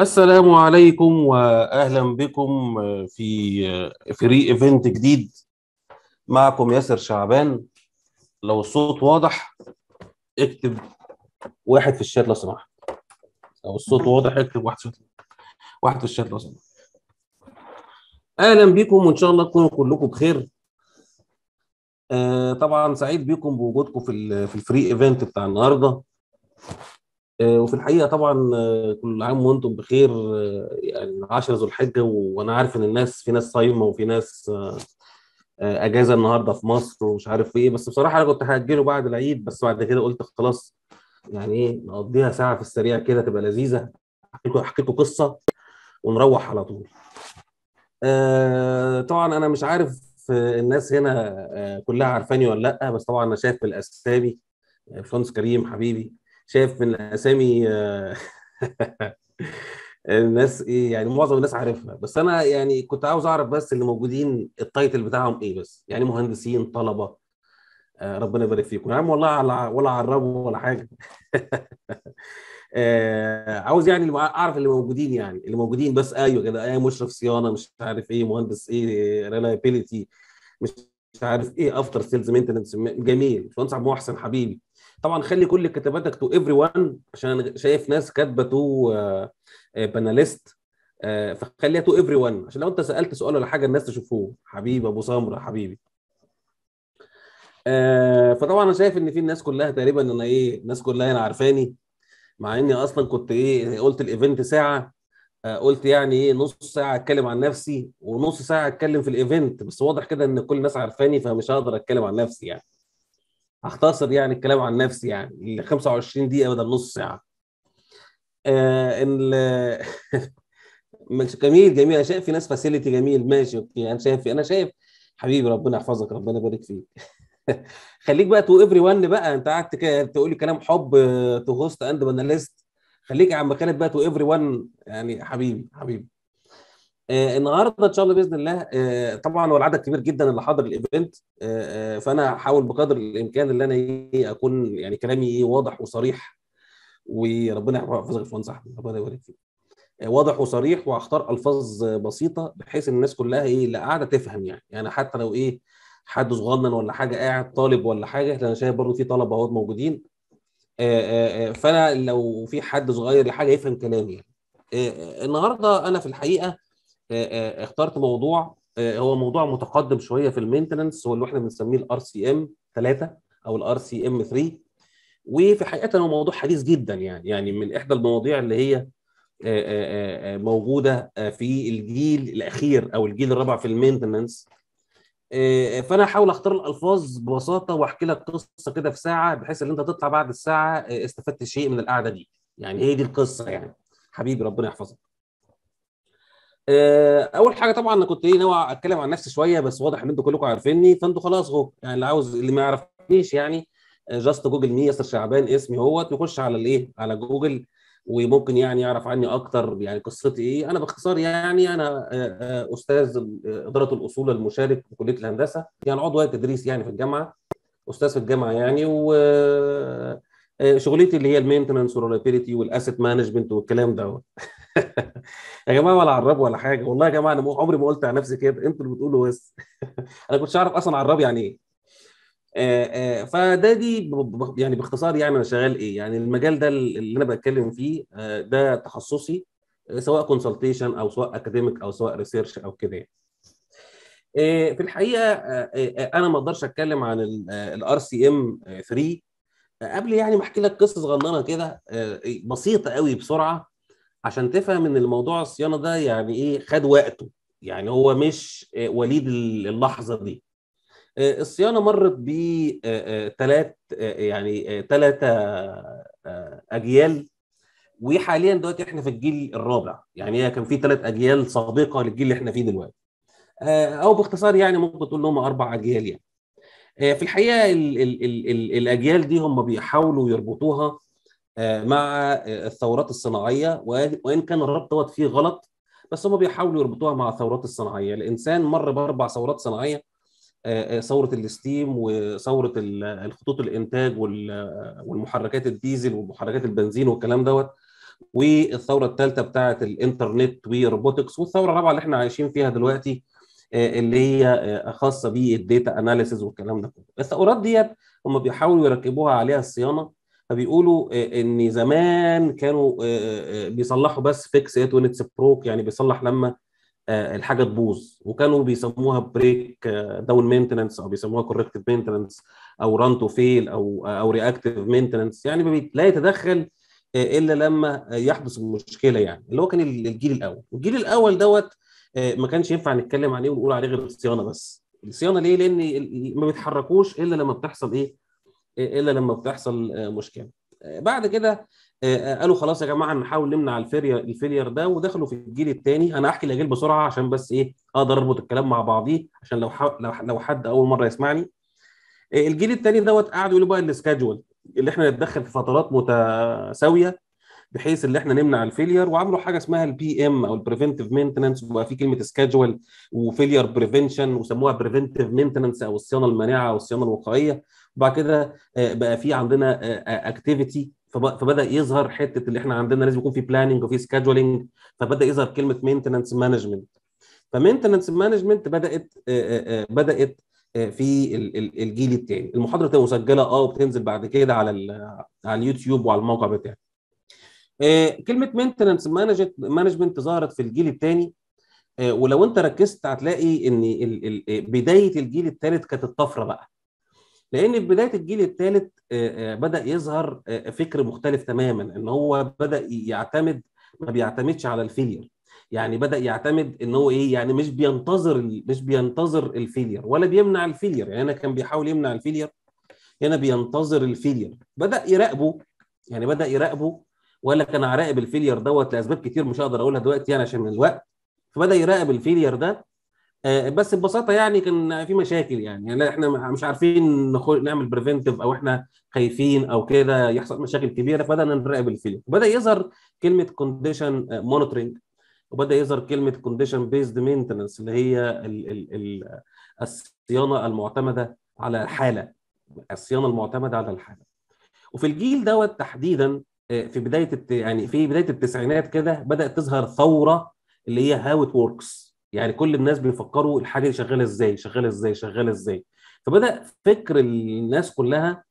السلام عليكم واهلا بكم آه، في آه، فري ايفنت جديد معكم ياسر شعبان لو الصوت واضح اكتب واحد في الشات لو سمحت لو الصوت واضح اكتب واحد في واحد في الشات لو سمحت اهلا بكم وان شاء الله تكونوا كلكم بخير آه، طبعا سعيد بكم بوجودكم في في الفري ايفنت بتاع النهارده آه، وفي الحقيقه طبعا آه، كل عام وانتم بخير آه، يعني 10 ذو الحجه وانا عارف ان الناس في ناس صايمه وفي ناس اجازه النهارده في مصر ومش عارف ايه بس بصراحه انا كنت هاجله بعد العيد بس بعد كده قلت خلاص يعني ايه نقضيها ساعه في السريع كده تبقى لذيذه احكي لكم احكي لكم قصه ونروح على طول. طبعا انا مش عارف الناس هنا كلها عارفاني ولا لا بس طبعا انا شايف الاسامي الفونس كريم حبيبي شايف من الاسامي آه، الناس ايه يعني معظم الناس عارفها بس انا يعني كنت عاوز اعرف بس اللي موجودين التايتل بتاعهم ايه بس يعني مهندسين طلبه آه، ربنا يبارك فيكم يا عم والله ولا عربوا ولا حاجه آه، عاوز يعني اعرف اللي موجودين يعني اللي موجودين بس ايوه كده ايه مشرف صيانه مش عارف ايه مهندس ايه ريلايبيليتي مش عارف ايه افتر سيلز مينتنس جميل فانت عبد المحسن حبيبي طبعا خلي كل كتاباتك تو ايفري وان عشان انا شايف ناس كاتبه تو باناليست آه، آه، آه، فخليها تو ايفري وان عشان لو انت سالت سؤال ولا حاجه الناس تشوفوه حبيبي ابو سمره حبيبي فطبعا انا شايف ان في الناس كلها تقريبا انا ايه الناس كلها هنا يعني عارفاني مع اني اصلا كنت ايه قلت الايفنت ساعه قلت يعني ايه نص ساعه اتكلم عن نفسي ونص ساعه اتكلم في الايفنت بس واضح كده ان كل الناس عارفاني فمش هقدر اتكلم عن نفسي يعني اختصر يعني الكلام عن نفسي يعني ال 25 دقيقه بدل نص ساعه آه ال جميل جميل انا شايف في ناس فاسيلتي جميل ماشي اوكي انا شايف انا شايف حبيبي ربنا يحفظك ربنا يبارك فيك خليك بقى تو ايفري ون بقى انت قعدت تقول لي كلام حب تو هوست اند باناليست خليك عم مكانك بقى تو ايفري ون يعني حبيبي حبيبي آه النهارده ان شاء الله باذن الله آه طبعا هو العدد كبير جدا اللي حاضر الايفنت آه, آه، فانا هحاول بقدر الامكان ان انا إيه، اكون يعني كلامي إيه، واضح وصريح وربنا يحفظك يا فندم صاحبي ربنا يبارك فيك آه، واضح وصريح وهختار الفاظ بسيطه بحيث ان الناس كلها ايه اللي قاعده تفهم يعني يعني حتى لو ايه حد صغنن ولا حاجه قاعد طالب ولا حاجه انا شايف برضه في طلبه اهو موجودين آه، فانا لو في حد صغير حاجه يفهم كلامي يعني النهارده انا في الحقيقه آه، آه، اخترت موضوع آه، هو موضوع متقدم شويه في المينتننس هو اللي احنا بنسميه الار سي ام 3 او الار سي ام 3 وفي حقيقه هو موضوع حديث جدا يعني يعني من احدى المواضيع اللي هي موجوده في الجيل الاخير او الجيل الرابع في المينتننس فانا هحاول اختار الالفاظ ببساطه واحكي لك قصه كده في ساعه بحيث ان انت تطلع بعد الساعه استفدت شيء من القعده دي يعني هي دي القصه يعني حبيبي ربنا يحفظك آه، اول حاجه طبعا انا كنت ايه ناوي اتكلم عن نفسي شويه بس واضح ان انتوا كلكم عارفيني فانتوا خلاص هو يعني اللي عاوز اللي ما يعرفنيش يعني آه، جاست جوجل مي ياسر شعبان اسمي هوت يخش على الايه على جوجل وممكن يعني يعرف عني اكتر يعني قصتي ايه انا باختصار يعني انا آه، استاذ اداره الاصول المشارك في كليه الهندسه يعني عضو هيئه تدريس يعني في الجامعه استاذ في الجامعه يعني و آه، شغلتي اللي هي المينتنانس والريلابيلتي والاسيت مانجمنت والكلام دوت يا جماعه ولا عراب ولا حاجه والله يا جماعه انا عمري ما قلت على نفسي كده انتوا اللي بتقولوا بس انا كنتش اعرف اصلا عراب يعني ايه آه، آه، فده دي يعني باختصار يعني انا شغال ايه يعني المجال ده اللي انا بتكلم فيه ده تخصصي سواء كونسلتيشن او سواء اكاديميك او سواء ريسيرش او كده يعني في الحقيقه انا ما اقدرش اتكلم عن الار سي ام 3 قبل يعني ما احكي لك قصه صغننه كده آه، بسيطه قوي بسرعه عشان تفهم ان الموضوع الصيانه ده يعني ايه خد وقته يعني هو مش آه، وليد اللحظه دي آه، الصيانه مرت ب ثلاث يعني ثلاثه اجيال وحاليا دلوقتي احنا في الجيل الرابع يعني هي كان في ثلاث اجيال سابقه للجيل اللي احنا فيه دلوقتي او باختصار يعني ممكن تقول لهم اربع اجيال يعني آه، في الحقيقه الـ الـ الـ الـ الاجيال دي هم بيحاولوا يربطوها آه، مع آه، الثورات الصناعيه وان كان الربط دوت فيه غلط بس هم بيحاولوا يربطوها مع الثورات الصناعيه الانسان مر باربع ثورات صناعيه ثوره الستيم وثوره الخطوط الانتاج والمحركات الديزل ومحركات البنزين والكلام دوت والثوره الثالثه بتاعه الانترنت والروبوتكس والثوره الرابعه اللي احنا عايشين فيها دلوقتي آه، اللي هي آه، خاصه بالديتا اناليسز والكلام ده كله الثورات ديت هم بيحاولوا يركبوها عليها الصيانه فبيقولوا آه، ان زمان كانوا بيصلحوا بس فيكس ات اتس بروك يعني بيصلح لما الحاجه تبوظ وكانوا بيسموها بريك داون مينتننس او بيسموها كوركتيف مينتننس او ران تو فيل او او رياكتيف مينتننس يعني لا يتدخل الا لما يحدث المشكله يعني اللي هو كان الجيل الاول الجيل الاول دوت آه، ما كانش ينفع نتكلم عليه ونقول عليه غير الصيانه بس الصيانه ليه لان ما بيتحركوش الا لما بتحصل ايه آه، الا لما بتحصل آه، مشكله بعد كده قالوا خلاص يا جماعه نحاول نمنع الفيلير الفيلير ده ودخلوا في الجيل الثاني انا احكي الاجيال بسرعه عشان بس ايه اقدر اربط الكلام مع بعضيه عشان لو لو لو حد اول مره يسمعني الجيل الثاني دوت قعدوا يقولوا بقى السكادجول اللي احنا نتدخل في فترات متساويه بحيث ان احنا نمنع الفيلير وعملوا حاجه اسمها البي ام او البريفنتيف مينتننس وبقى في كلمه سكادجول وفيلير بريفنشن وسموها بريفنتيف مينتننس او الصيانه المانعه او الصيانه الوقائيه وبعد كده آه، بقى في عندنا اكتيفيتي آه، آه، فبدا يظهر حته اللي احنا عندنا لازم يكون في بلاننج وفي سكادجولينج فبدا يظهر كلمه مينتننس مانجمنت فمينتننس مانجمنت بدات بدات في الجيل الثاني المحاضره مسجله اه وبتنزل بعد كده على على اليوتيوب وعلى الموقع بتاعي آه، كلمه مينتننس مانجمنت ظهرت في الجيل الثاني آه، ولو انت ركزت هتلاقي ان آه، بدايه الجيل الثالث كانت الطفره بقى لان في بدايه الجيل الثالث بدا يظهر فكر مختلف تماما ان هو بدا يعتمد ما بيعتمدش على الفيلير يعني بدا يعتمد ان هو ايه يعني مش بينتظر مش بينتظر الفيلير ولا بيمنع الفيلير يعني انا كان بيحاول يمنع الفيلير هنا بينتظر الفيلير بدا يراقبه يعني بدا يراقبه وقال لك انا هراقب الفيلير دوت لاسباب كتير مش هقدر اقولها دلوقتي يعني عشان الوقت فبدا يراقب الفيلير ده آه، بس ببساطه يعني كان في مشاكل يعني, يعني احنا مش عارفين نعمل بريفنتيف او احنا خايفين او كده يحصل مشاكل كبيره فبدانا نراقب الفيلير بدا يظهر كلمه كونديشن مونيتورنج آه، وبدا يظهر كلمه كونديشن بيزد مينتنس اللي هي ال ال ال الصيانه المعتمده على الحاله الصيانه المعتمده على الحاله وفي الجيل دوت تحديدا في بدايه الت... يعني في بدايه التسعينات كده بدات تظهر ثوره اللي هي هاو ات وركس يعني كل الناس بيفكروا الحاجه دي شغاله ازاي شغاله ازاي شغاله ازاي فبدا فكر الناس كلها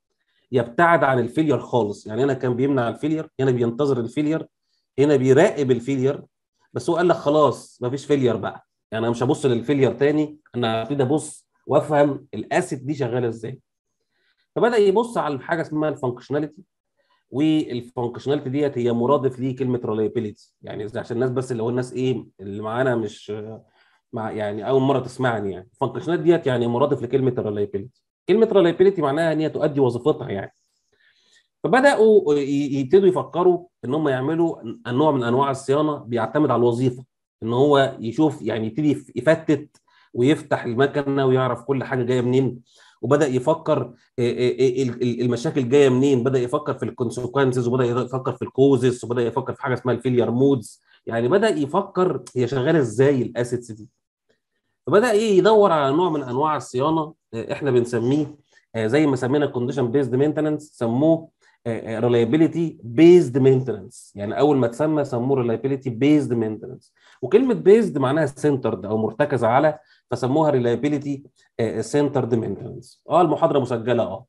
يبتعد عن الفيلير خالص يعني هنا كان بيمنع الفيلير هنا بينتظر الفيلير هنا بيراقب الفيلير بس هو قال لك خلاص ما فيش فيلير بقى يعني انا مش هبص للفيلير تاني انا هبتدي ابص وافهم الاسيت دي شغاله ازاي فبدا يبص على حاجه اسمها الفانكشناليتي والفانكشناليتي ديت هي مرادف لكلمه ريلايبيليتي يعني عشان الناس بس اللي هو الناس ايه اللي معانا مش مع يعني اول مره تسمعني يعني الفانكشناليتي ديت يعني مرادف لكلمه ريلايبيليتي كلمه ريلايبيليتي معناها ان هي تؤدي وظيفتها يعني فبداوا يبتدوا يفكروا ان هم يعملوا نوع من انواع الصيانه بيعتمد على الوظيفه ان هو يشوف يعني يبتدي يفتت ويفتح المكنه ويعرف كل حاجه جايه منين وبدا يفكر آه، آه، آه، المشاكل جايه منين بدا يفكر في الكونسيكونسز وبدا يفكر في الكوزز وبدا يفكر في حاجه اسمها الفيلير مودز يعني بدا يفكر هي شغاله ازاي الاسيتس دي فبدا ايه يدور على نوع من انواع الصيانه احنا بنسميه زي ما سمينا كونديشن بيزد مينتننس سموه ريلايبيليتي بيزد مينتننس يعني اول ما اتسمى سموه ريلايبيليتي بيزد مينتننس وكلمه بيزد معناها سنترد او مرتكزه على فسموها ريلايبيليتي سنترد مينتنس اه المحاضره مسجله اه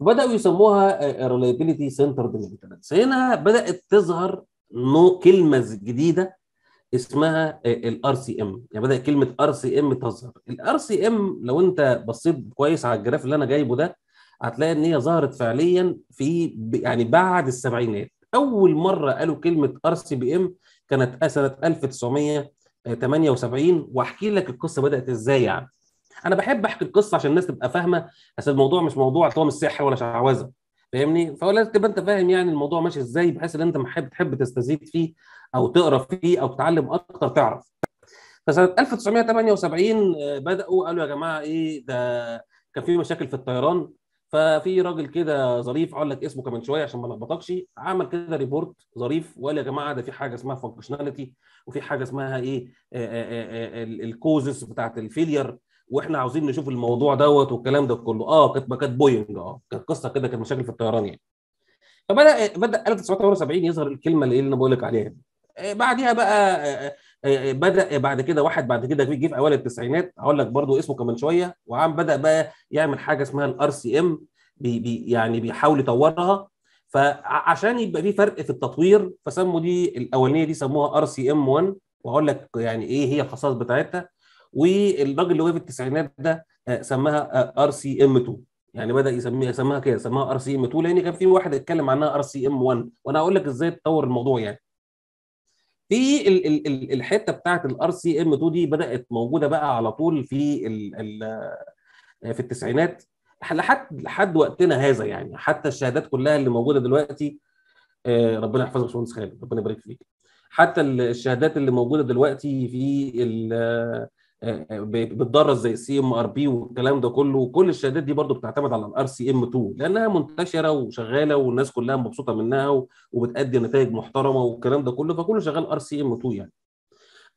بداوا يسموها ريلايبيليتي سنترد مينتنس هنا بدات تظهر نو كلمه جديده اسمها الار سي ام يعني بدات كلمه ار سي ام تظهر الار سي ام لو انت بصيت كويس على الجراف اللي انا جايبه ده هتلاقي ان هي ظهرت فعليا في يعني بعد السبعينات اول مره قالوا كلمه ار سي بي ام كانت سنه 1978 واحكي لك القصه بدات ازاي يعني انا بحب احكي القصه عشان الناس تبقى فاهمه اصل الموضوع مش موضوع اللي هو ولا شعوذه فاهمني فولا تبقى انت فاهم يعني الموضوع ماشي ازاي بحيث ان انت محب تحب تستزيد فيه او تقرا فيه او تتعلم اكتر تعرف فسنه 1978 آه، بداوا قالوا يا جماعه ايه ده كان في مشاكل في الطيران ففي راجل كده ظريف اقول لك اسمه كمان شويه عشان ما لخبطكش عمل كده ريبورت ظريف وقال يا جماعه ده في حاجه اسمها فانكشناليتي وفي حاجه اسمها ايه الكوزس بتاعت الفيلير واحنا عاوزين نشوف الموضوع دوت والكلام ده كله اه كانت كانت بوينج اه كانت قصه كده كانت مشاكل في الطيران يعني فبدا بدا 1978 يظهر الكلمه اللي انا بقول لك عليها آه، بعديها بقى آه، آه، آه، آه، بدا آه، بعد كده واحد بعد كده جه في اوائل التسعينات هقول لك برضو اسمه كمان شويه وعم بدا بقى يعمل حاجه اسمها الار سي ام يعني بيحاول يطورها فعشان يبقى في فرق في التطوير فسموا دي الاولانيه دي سموها ار سي ام 1 وهقول لك يعني ايه هي الخصائص بتاعتها والراجل اللي هو في التسعينات ده سماها ار سي ام 2 يعني بدا يسميها سماها كده سماها ار سي ام 2 لان كان في واحد اتكلم عنها ار سي ام 1 وانا هقول لك ازاي تطور الموضوع يعني في الحته بتاعت الار سي ام 2 دي بدات موجوده بقى على طول في آه، في التسعينات لحد لحد وقتنا هذا يعني حتى الشهادات كلها اللي موجوده دلوقتي آه، ربنا يحفظك يا باشمهندس خالد ربنا يبارك فيك حتى الشهادات اللي موجوده دلوقتي في بتدرس زي سي ام ار بي والكلام ده كله وكل الشهادات دي برضو بتعتمد على الار سي ام 2 لانها منتشره وشغاله والناس كلها مبسوطه منها وبتادي نتائج محترمه والكلام ده كله فكله شغال ار سي ام 2 يعني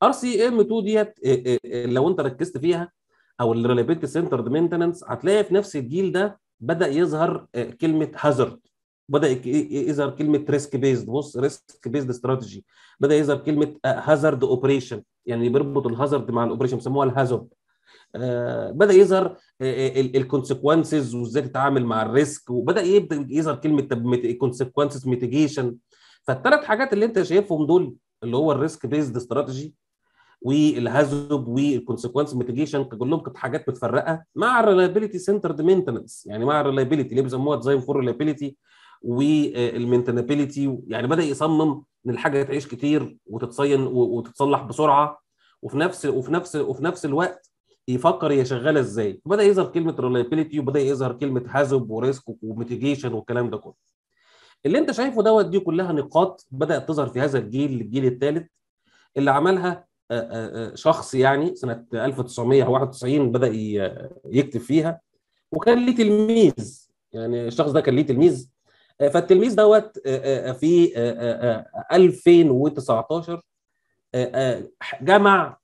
ار سي ام 2 ديت لو انت ركزت فيها او الريلابيلتي سنترد مينتننس هتلاقي في نفس الجيل ده بدا يظهر كلمه هازارد بدا يظهر كلمه ريسك بيزد بص ريسك بيزد استراتيجي بدا يظهر كلمه هازارد اوبريشن يعني بيربط الهازارد مع الاوبريشن بيسموها الهازوب بدا يظهر الكونسيكونسز وازاي تتعامل مع الريسك وبدا يبدا يظهر كلمه كونسيكونسز ميتيجيشن فالثلاث حاجات اللي انت شايفهم دول اللي هو الريسك بيزد استراتيجي والهذب والكونسيكونس ميتيجيشن كلهم كانت حاجات متفرقه مع الريلابيلتي سنترد مينتنس يعني مع الريلابيلتي اللي بيسموها ديزاين فور ريلابيلتي والمنتنابيلتي يعني بدا يصمم ان الحاجه تعيش كتير وتتصين وتتصلح بسرعه وفي نفس وفي نفس وفي نفس الوقت يفكر هي شغاله ازاي بدا يظهر كلمه ريلايبيلتي وبدا يظهر كلمه هازب وريسك وميتيجيشن والكلام ده كله اللي انت شايفه دوت دي كلها نقاط بدات تظهر في هذا الجيل الجيل الثالث اللي عملها شخص يعني سنه 1991 بدا يكتب فيها وكان ليه تلميذ يعني الشخص ده كان ليه تلميذ فالتلميذ دوت آه، آه، آه، في 2019 جمع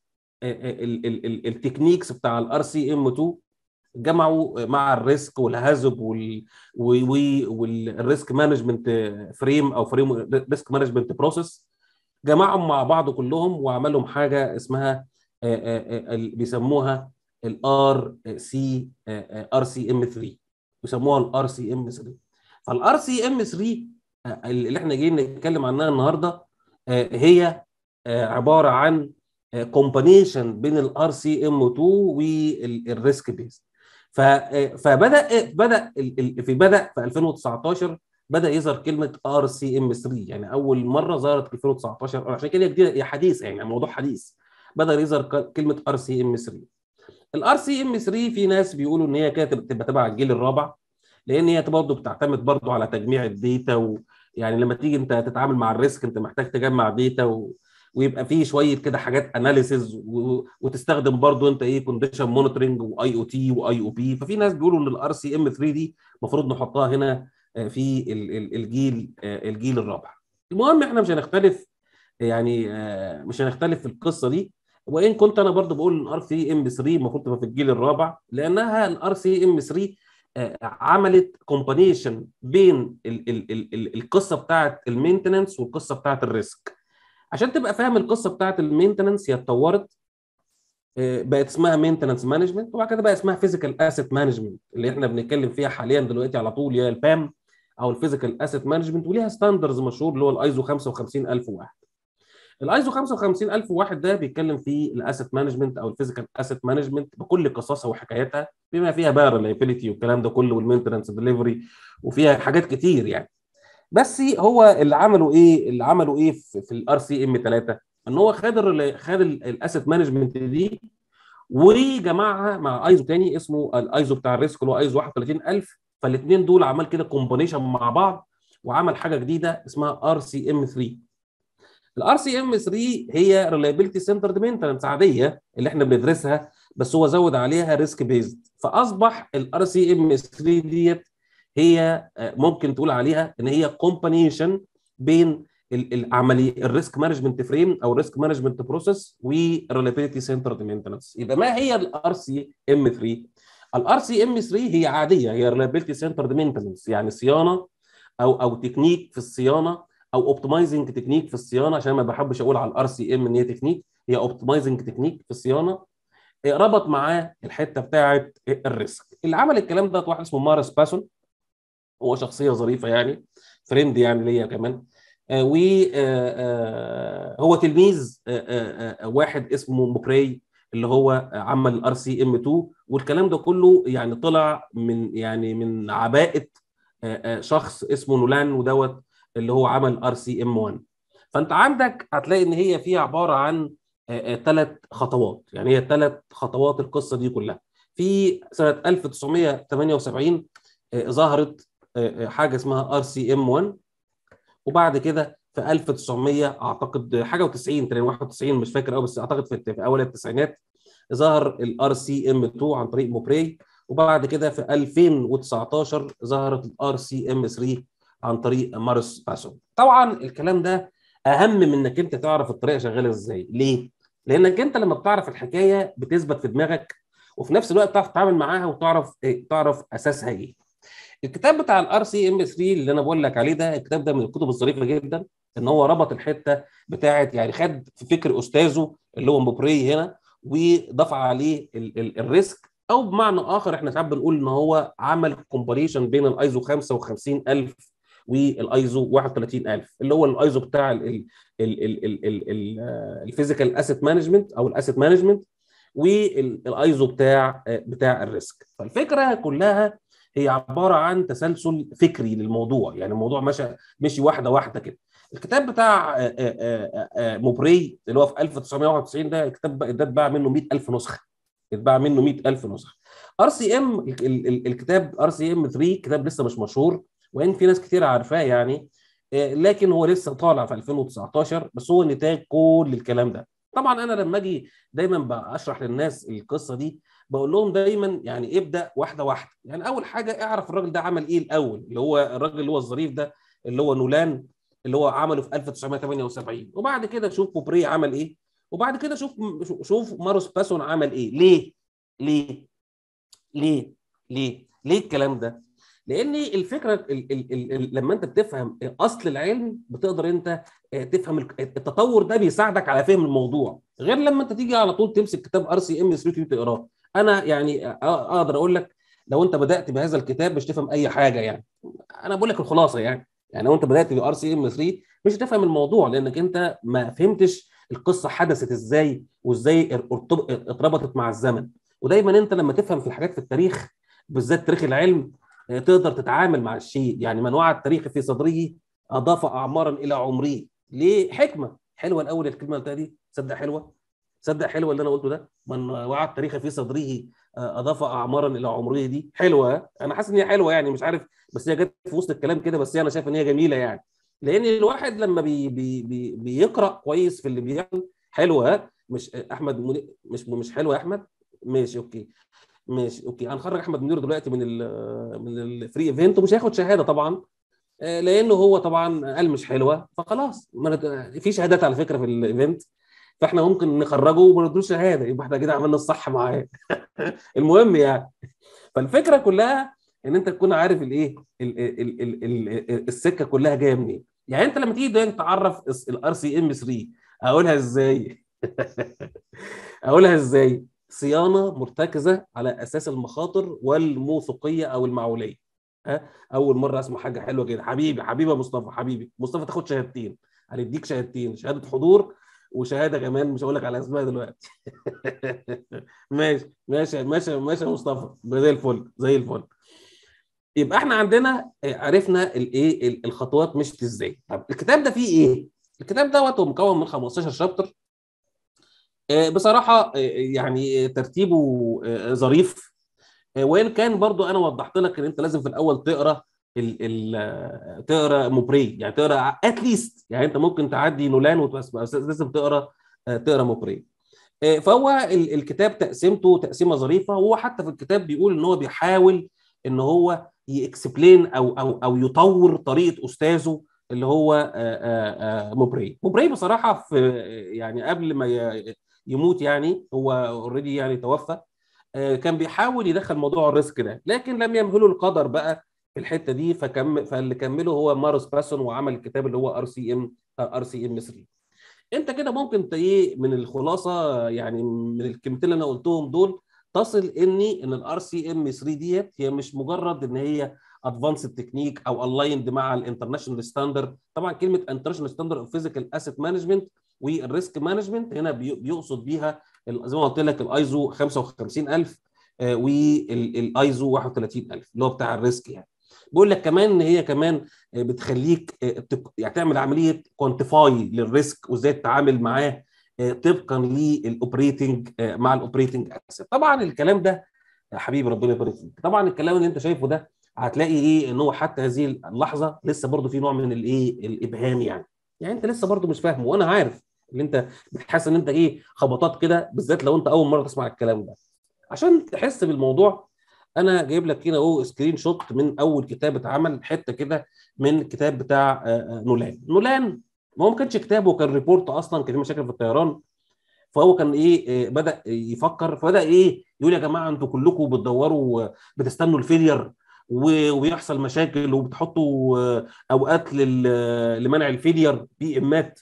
التكنيكس بتاع الار سي ام 2 جمعوا مع الريسك وال... والريسك مانجمنت فريم او فريم ريسك مانجمنت بروسيس جمعهم مع بعض كلهم وعمل لهم حاجه اسمها بيسموها الار سي ار سي ام 3 بيسموها الار سي ام 3 فالار سي ام 3 اللي احنا جايين نتكلم عنها النهارده آه، هي آه، عباره عن كومبانيشن آه، بين الار سي ام 2 والريسك بيس فبدا بدا في بدا في 2019 بدا يظهر كلمه ار سي ام 3 يعني اول مره ظهرت في 2019 عشان كده جديده هي حديثه يعني موضوع حديث بدا يظهر كلمه ار سي ام 3 الار سي ام 3 في ناس بيقولوا ان هي كانت تبقى تبع الجيل الرابع لان هي برضه بتعتمد برضه على تجميع الداتا ويعني لما تيجي انت تتعامل مع الريسك انت محتاج تجمع داتا و... ويبقى فيه شويه كده حاجات اناليسز و... وتستخدم برضه انت ايه كونديشن مونيتورنج واي او تي واي او بي ففي ناس بيقولوا ان الار سي ام 3 دي المفروض نحطها هنا آه، في الجيل آه، الجيل الرابع. المهم احنا مش هنختلف يعني آه، مش هنختلف في القصه دي وان كنت انا برضو بقول الار سي ام 3 المفروض تبقى في الجيل الرابع لانها الار سي ام 3 عملت كومبانيشن بين ال ال ال ال القصه بتاعه المينتننس والقصه بتاعه الريسك عشان تبقى فاهم القصه بتاعه المينتننس هي اتطورت آه، بقت اسمها مينتننس مانجمنت وبعد كده بقى اسمها فيزيكال اسيت مانجمنت اللي احنا بنتكلم فيها حاليا دلوقتي على طول يا البام او الفيزيكال اسيت مانجمنت وليها ستاندرز مشهور اللي هو الايزو 55001 الايزو 55000 واحد ده بيتكلم في الاسيت مانجمنت او الفيزيكال اسيت مانجمنت بكل قصصها وحكايتها بما فيها بقى الريبيليتي والكلام ده كله والمينتنس ديليفري وفيها حاجات كتير يعني بس هو اللي عمله ايه اللي عمله ايه في, الار سي ام 3 ان هو خد خد الاسيت مانجمنت دي وجمعها مع ايزو تاني اسمه الايزو بتاع الريسك اللي هو ايزو 31000 فالاثنين دول عمل كده كومبانيشن مع بعض وعمل حاجه جديده اسمها ار سي ام 3 الار سي ام 3 هي ريلابيلتي سنترد مينتنس عاديه اللي احنا بندرسها بس هو زود عليها ريسك بيزد فاصبح الار سي ام 3 ديت هي آه، ممكن تقول عليها ان هي كومبانيشن بين العمليه الريسك مانجمنت فريم او الريسك مانجمنت بروسيس وريلابيلتي سنترد مينتنس يبقى ما هي الار سي ام 3 الار سي ام 3 هي عاديه هي ريلابيلتي سنترد مينتنس يعني صيانه او او تكنيك في الصيانه او اوبتمايزنج تكنيك في الصيانه عشان ما بحبش اقول على الار سي ام ان هي تكنيك هي اوبتمايزنج تكنيك في الصيانه إيه، ربط معاه الحته بتاعه الريسك اللي عمل الكلام ده واحد اسمه مارس باسون هو شخصيه ظريفه يعني فريند يعني ليا كمان آه، و آه، آه، هو تلميذ واحد اسمه مكري اللي هو عمل الار سي ام 2 والكلام ده كله يعني طلع من يعني من عباءه شخص اسمه نولان ودوت اللي هو عمل ار سي ام 1 فانت عندك هتلاقي ان هي فيها عباره عن ثلاث آه، آه، خطوات يعني هي ثلاث خطوات القصه دي كلها في سنه 1978 آه، ظهرت حاجه اسمها ار سي ام 1 وبعد كده في 1900 اعتقد حاجه و90 تقريبا 91 مش فاكر قوي بس اعتقد في, في اول التسعينات ظهر الار سي ام 2 عن طريق موبري وبعد كده في 2019 ظهرت الار سي ام 3 عن طريق مارس باسو طبعا الكلام ده اهم من انك انت تعرف الطريقه شغاله ازاي ليه لانك انت لما بتعرف الحكايه بتثبت في دماغك وفي نفس الوقت تعرف تتعامل معاها وتعرف إيه تعرف اساسها ايه الكتاب بتاع الار سي ام 3 اللي انا بقول لك عليه ده الكتاب ده من الكتب الظريفه جدا ان هو ربط الحته بتاعه يعني خد في فكر استاذه اللي هو مبوبري هنا وضاف عليه ال ال الريسك او بمعنى اخر احنا ساعات بنقول ان هو عمل كومباريشن بين الايزو 55000 والايزو 31000 اللي هو الايزو بتاع الفيزيكال اسيت مانجمنت او الاسيت مانجمنت والايزو بتاع بتاع الريسك فالفكره كلها هي عباره عن تسلسل فكري للموضوع يعني الموضوع مشى مشي واحده واحده كده الكتاب بتاع آه، آه، آه، موبري اللي هو في 1991 ده الكتاب ده اتباع منه 100000 نسخه اتباع منه 100000 نسخه ار سي ام الكتاب ار سي ام 3 كتاب لسه مش مشهور وان في ناس كتير عارفاه يعني آه، لكن هو لسه طالع في 2019 بس هو نتاج كل الكلام ده طبعا انا لما اجي دايما بشرح للناس القصه دي بقول لهم دايما يعني ابدا واحده واحده يعني اول حاجه اعرف الراجل ده عمل ايه الاول اللي هو الراجل اللي هو الظريف ده اللي هو نولان اللي هو عمله في 1978 وبعد كده شوف بوبري عمل ايه وبعد كده شوف شوف ماروس باسون عمل ايه ليه ليه ليه ليه ليه الكلام ده لان الفكره الـ الـ الـ لما انت بتفهم اصل العلم بتقدر انت آه، تفهم التطور ده بيساعدك على فهم الموضوع غير لما انت تيجي على طول تمسك كتاب ار سي ام 3 تقراه انا يعني آه، آه، اقدر اقول لك لو انت بدات بهذا الكتاب مش تفهم اي حاجه يعني انا بقول لك الخلاصه يعني يعني لو انت بدات بار سي ام 3 مش هتفهم الموضوع لانك انت ما فهمتش القصه حدثت ازاي وازاي اتربطت مع الزمن ودايما انت لما تفهم في الحاجات في التاريخ بالذات تاريخ العلم يعني تقدر تتعامل مع الشيء يعني من وعى التاريخ في صدره اضاف اعمارا الى عمره ليه حكمه حلوه الاول الكلمه اللي دي صدق حلوه صدق حلوه اللي انا قلته ده من وعى التاريخ في صدره آه، اضاف اعمارا الى عمره دي حلوه انا حاسس ان هي حلوه يعني مش عارف بس هي جت في وسط الكلام كده بس انا شايف ان هي جميله يعني لان الواحد لما بي بي بي بيقرا كويس في اللي بيعمل حلوه مش احمد مش مش حلوه يا احمد ماشي اوكي ماشي اوكي هنخرج احمد منير دلوقتي من الـ من الفري ايفنت ومش هياخد شهاده طبعا آه، لانه هو طبعا قال مش حلوه فخلاص ما في شهادات على فكره في الايفنت فاحنا ممكن نخرجه وما ندوش شهاده يبقى احنا كده عملنا الصح معاه المهم يعني فالفكره كلها ان انت تكون عارف الايه السكه كلها جايه منين يعني انت لما تيجي تعرف الار سي ام 3 اقولها ازاي اقولها ازاي صيانه مرتكزه على اساس المخاطر والموثوقيه او المعوليه ها اول مره اسمع حاجه حلوه كده حبيبي حبيبي يا مصطفى حبيبي مصطفى تاخد شهادتين هنديك شهادتين شهاده حضور وشهاده كمان مش هقول لك على اسمها دلوقتي ماشي ماشي ماشي ماشي يا مصطفى زي الفل زي الفل يبقى احنا عندنا آه، عرفنا الايه الخطوات مشت ازاي طب الكتاب ده فيه ايه الكتاب دوت مكون من 15 شابتر آه، بصراحه آه، يعني ترتيبه آه، ظريف وان كان برضو انا وضحت لك ان انت لازم في الاول تقرا الـ الـ تقرا موبري يعني تقرا اتليست يعني انت ممكن تعدي نولان بس لازم تقرا تقرا موبري فهو الكتاب تقسيمته تقسيمه ظريفه وهو حتى في الكتاب بيقول ان هو بيحاول ان هو يكسبلين او او او يطور طريقه استاذه اللي هو موبري موبري بصراحه في يعني قبل ما يموت يعني هو اوريدي يعني توفى آه، كان بيحاول يدخل موضوع الريسك ده لكن لم يمهله القدر بقى في الحته دي فكم فاللي كمله هو مارس باسون وعمل الكتاب اللي هو ار سي ام ار سي ام 3 انت كده ممكن ايه من الخلاصه يعني من الكلمتين اللي انا قلتهم دول تصل اني ان الار سي ام 3 ديت هي مش مجرد ان هي ادفانسد تكنيك او الايند مع الانترناشونال ستاندرد طبعا كلمه انترناشونال ستاندرد اوف فيزيكال اسيت مانجمنت والريسك مانجمنت هنا بيقصد بيها زي ما قلت لك الايزو 55000 والايزو 31000 اللي هو بتاع الريسك يعني بيقول لك كمان ان هي كمان آه، بتخليك آه، يعني تعمل عمليه كوانتيفاي للريسك وازاي تتعامل معاه آه، طبقا للاوبريتنج مع الاوبريتنج اسيت طبعا الكلام ده يا حبيبي ربنا يبارك فيك طبعا الكلام اللي انت شايفه ده هتلاقي ايه ان هو حتى هذه اللحظه لسه برضو في نوع من الايه الابهام يعني يعني انت لسه برضه مش فاهمه وانا عارف اللي انت بتحس ان انت ايه خبطات كده بالذات لو انت اول مره تسمع الكلام ده عشان تحس بالموضوع انا جايب لك هنا اهو سكرين شوت من اول كتاب اتعمل حته كده من الكتاب بتاع آه، آه، نولان نولان ما هو ما كانش كتابه كان ريبورت اصلا كان في مشاكل في الطيران فهو كان ايه آه، بدا يفكر فبدا ايه يقول يا جماعه انتوا كلكم بتدوروا بتستنوا الفيلير ويحصل مشاكل وبتحطوا آه، اوقات لمنع الفيلير بي امات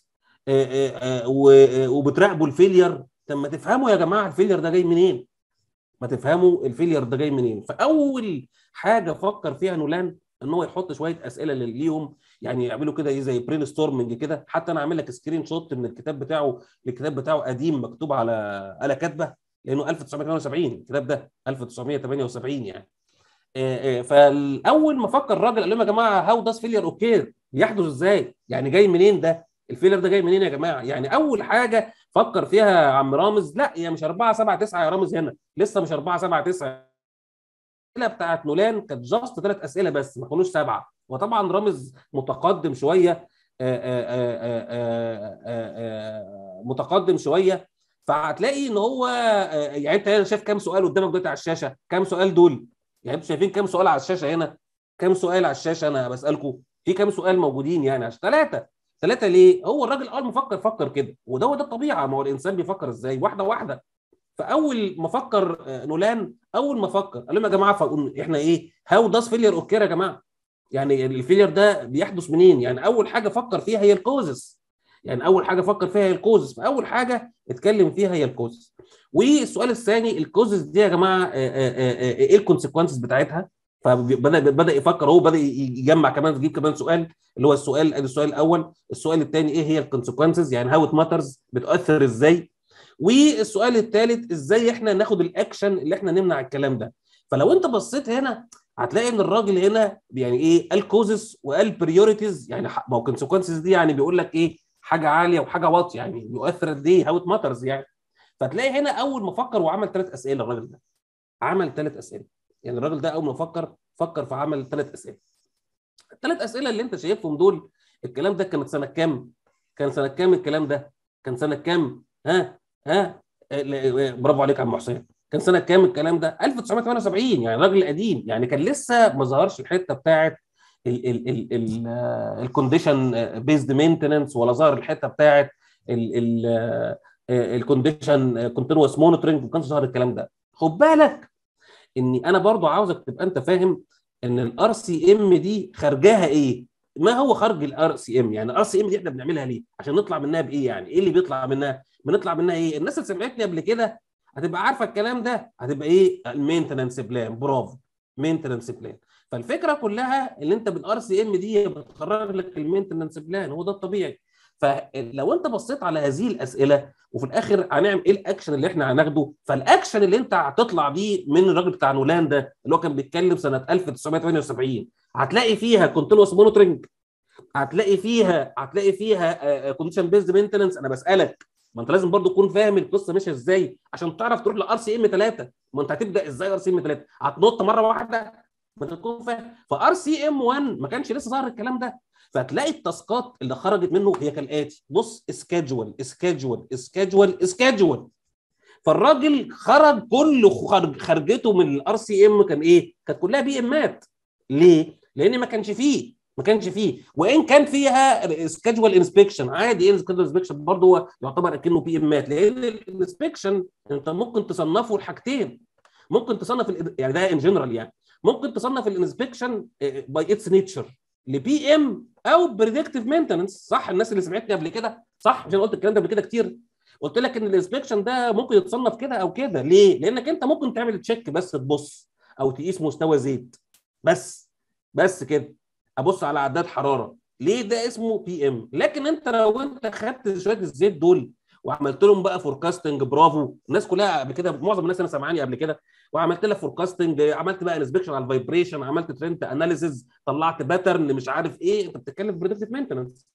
آه، آه، وبتراقبوا الفيلير طب ما تفهموا يا جماعه الفيلير ده جاي منين؟ ما تفهموا الفيلير ده جاي منين؟ فاول حاجه فكر فيها نولان ان هو يحط شويه اسئله ليهم يعني يعملوا كده ايه زي برين ستورمنج كده حتى انا عامل لك سكرين شوت من الكتاب بتاعه الكتاب بتاعه قديم مكتوب على آلة كاتبه لانه 1978 الكتاب ده 1978 يعني إيه، إيه. فالاول ما فكر الراجل قال لهم يا جماعه هاو داز فيلير اوكي بيحدث ازاي؟ يعني جاي منين ده؟ الفيلر ده جاي منين يا جماعه؟ يعني اول حاجه فكر فيها عم رامز لا يا مش 4 7 9 يا رامز هنا لسه مش 4 7 9 الاسئله بتاعت نولان كانت جاست ثلاث اسئله بس ما كانوش سبعه وطبعا رامز متقدم شويه آه، آه، آه، متقدم شويه فهتلاقي ان هو يعني انت شايف كام سؤال قدامك دلوقتي على الشاشه كام سؤال دول يعني انتوا شايفين كام سؤال على الشاشه هنا كام سؤال على الشاشه انا بسالكم في كام سؤال موجودين يعني عشان ثلاثه ثلاثه ليه هو الراجل اول ما فكر فكر كده وده وده الطبيعه ما هو الانسان بيفكر ازاي واحده واحده فاول ما فكر آه، نولان اول ما فكر قال لهم يا جماعه فقل احنا ايه هاو داز فيلير اوكير يا جماعه يعني الفيلير ده بيحدث منين يعني اول حاجه فكر فيها هي الكوزس يعني اول حاجه فكر فيها هي الكوزس فاول حاجه اتكلم فيها هي الكوزس والسؤال الثاني الكوزز دي يا جماعه آه، آه، آه، ايه الكونسيكونسز بتاعتها فبدا بدا يفكر هو بدا يجمع كمان يجيب كمان سؤال اللي هو السؤال السؤال الاول السؤال الثاني ايه هي الكونسيكونسز يعني هاو ات ماترز بتاثر ازاي والسؤال الثالث ازاي احنا ناخد الاكشن اللي احنا نمنع الكلام ده فلو انت بصيت هنا هتلاقي ان الراجل هنا يعني ايه قال كوزز وقال بريوريتيز يعني ما هو كونسيكونسز دي يعني بيقول لك ايه حاجه عاليه وحاجه واطيه يعني بيؤثر قد ايه هاو ات ماترز يعني فتلاقي هنا اول ما فكر وعمل ثلاث اسئله الراجل ده عمل ثلاث اسئله يعني الراجل ده اول ما فكر فكر فعمل ثلاث اسئله الثلاث اسئله اللي انت شايفهم دول الكلام ده كانت سنه كام كان سنه كام الكلام ده كان سنه كام ها ها آه، آه، آه، برافو عليك يا عم حسين كان سنه كام الكلام ده 1978 يعني راجل قديم يعني كان لسه ما ظهرش الحته بتاعه الكونديشن بيزد مينتننس ولا ظهر الحته بتاعه الكونديشن كونتينوس مونيتورنج ما كانش ظهر الكلام ده خد بالك اني انا برضو عاوزك تبقى انت فاهم ان الار سي ام دي خارجاها ايه ما هو خرج الار سي ام يعني الار سي ام دي احنا بنعملها ليه عشان نطلع منها بايه يعني ايه اللي بيطلع منها بنطلع منها ايه الناس اللي سمعتني قبل كده هتبقى عارفه الكلام ده هتبقى ايه المينتننس بلان برافو مينتننس بلان فالفكره كلها اللي انت بالار سي ام دي بتقرر لك المينتننس بلان هو ده الطبيعي فلو انت بصيت على هذه الاسئله وفي الاخر هنعمل ايه الاكشن اللي احنا هناخده فالاكشن اللي انت هتطلع بيه من الراجل بتاع نولان ده اللي هو كان بيتكلم سنه 1978 هتلاقي فيها كونتينوس مونيتورنج هتلاقي فيها هتلاقي فيها كونديشن بيزد مينتننس انا بسالك ما انت لازم برضو تكون فاهم القصه ماشيه ازاي عشان تعرف تروح لار سي ام 3 ما انت هتبدا ازاي ار سي ام 3 هتنط مره واحده ما انت تكون فاهم فار سي ام 1 ما كانش لسه ظهر الكلام ده فهتلاقي التاسكات اللي خرجت منه هي كالاتي بص سكادجول سكادجول سكادجول سكادجول فالراجل خرج كل خرج خرجته من الار سي ام كان ايه؟ كانت كلها بي امات ليه؟ لان ما كانش فيه ما كانش فيه وان كان فيها سكجول انسبكشن عادي ايه سكجول انسبكشن برضه هو يعتبر اكنه بي امات لان الانسبكشن انت ممكن تصنفه لحاجتين ممكن تصنف يعني ده ان جنرال يعني ممكن تصنف الانسبكشن باي اتس نيتشر لبي ام او بريدكتيف مينتننس صح الناس اللي سمعتني قبل كده صح عشان قلت الكلام ده قبل كده كتير قلت لك ان الانسبكشن ده ممكن يتصنف كده او كده ليه؟ لانك انت ممكن تعمل تشيك بس تبص او تقيس مستوى زيت بس بس كده ابص على عداد حراره ليه ده اسمه بي ام لكن انت لو انت خدت شويه الزيت دول وعملت لهم بقى فوركاستنج برافو الناس كلها قبل كده معظم الناس انا سامعاني قبل كده وعملت لها فوركاستنج عملت بقى انسبكشن على الفايبريشن عملت ترند اناليسز طلعت باترن مش عارف ايه انت بتتكلم في بريدكتيف مينتنس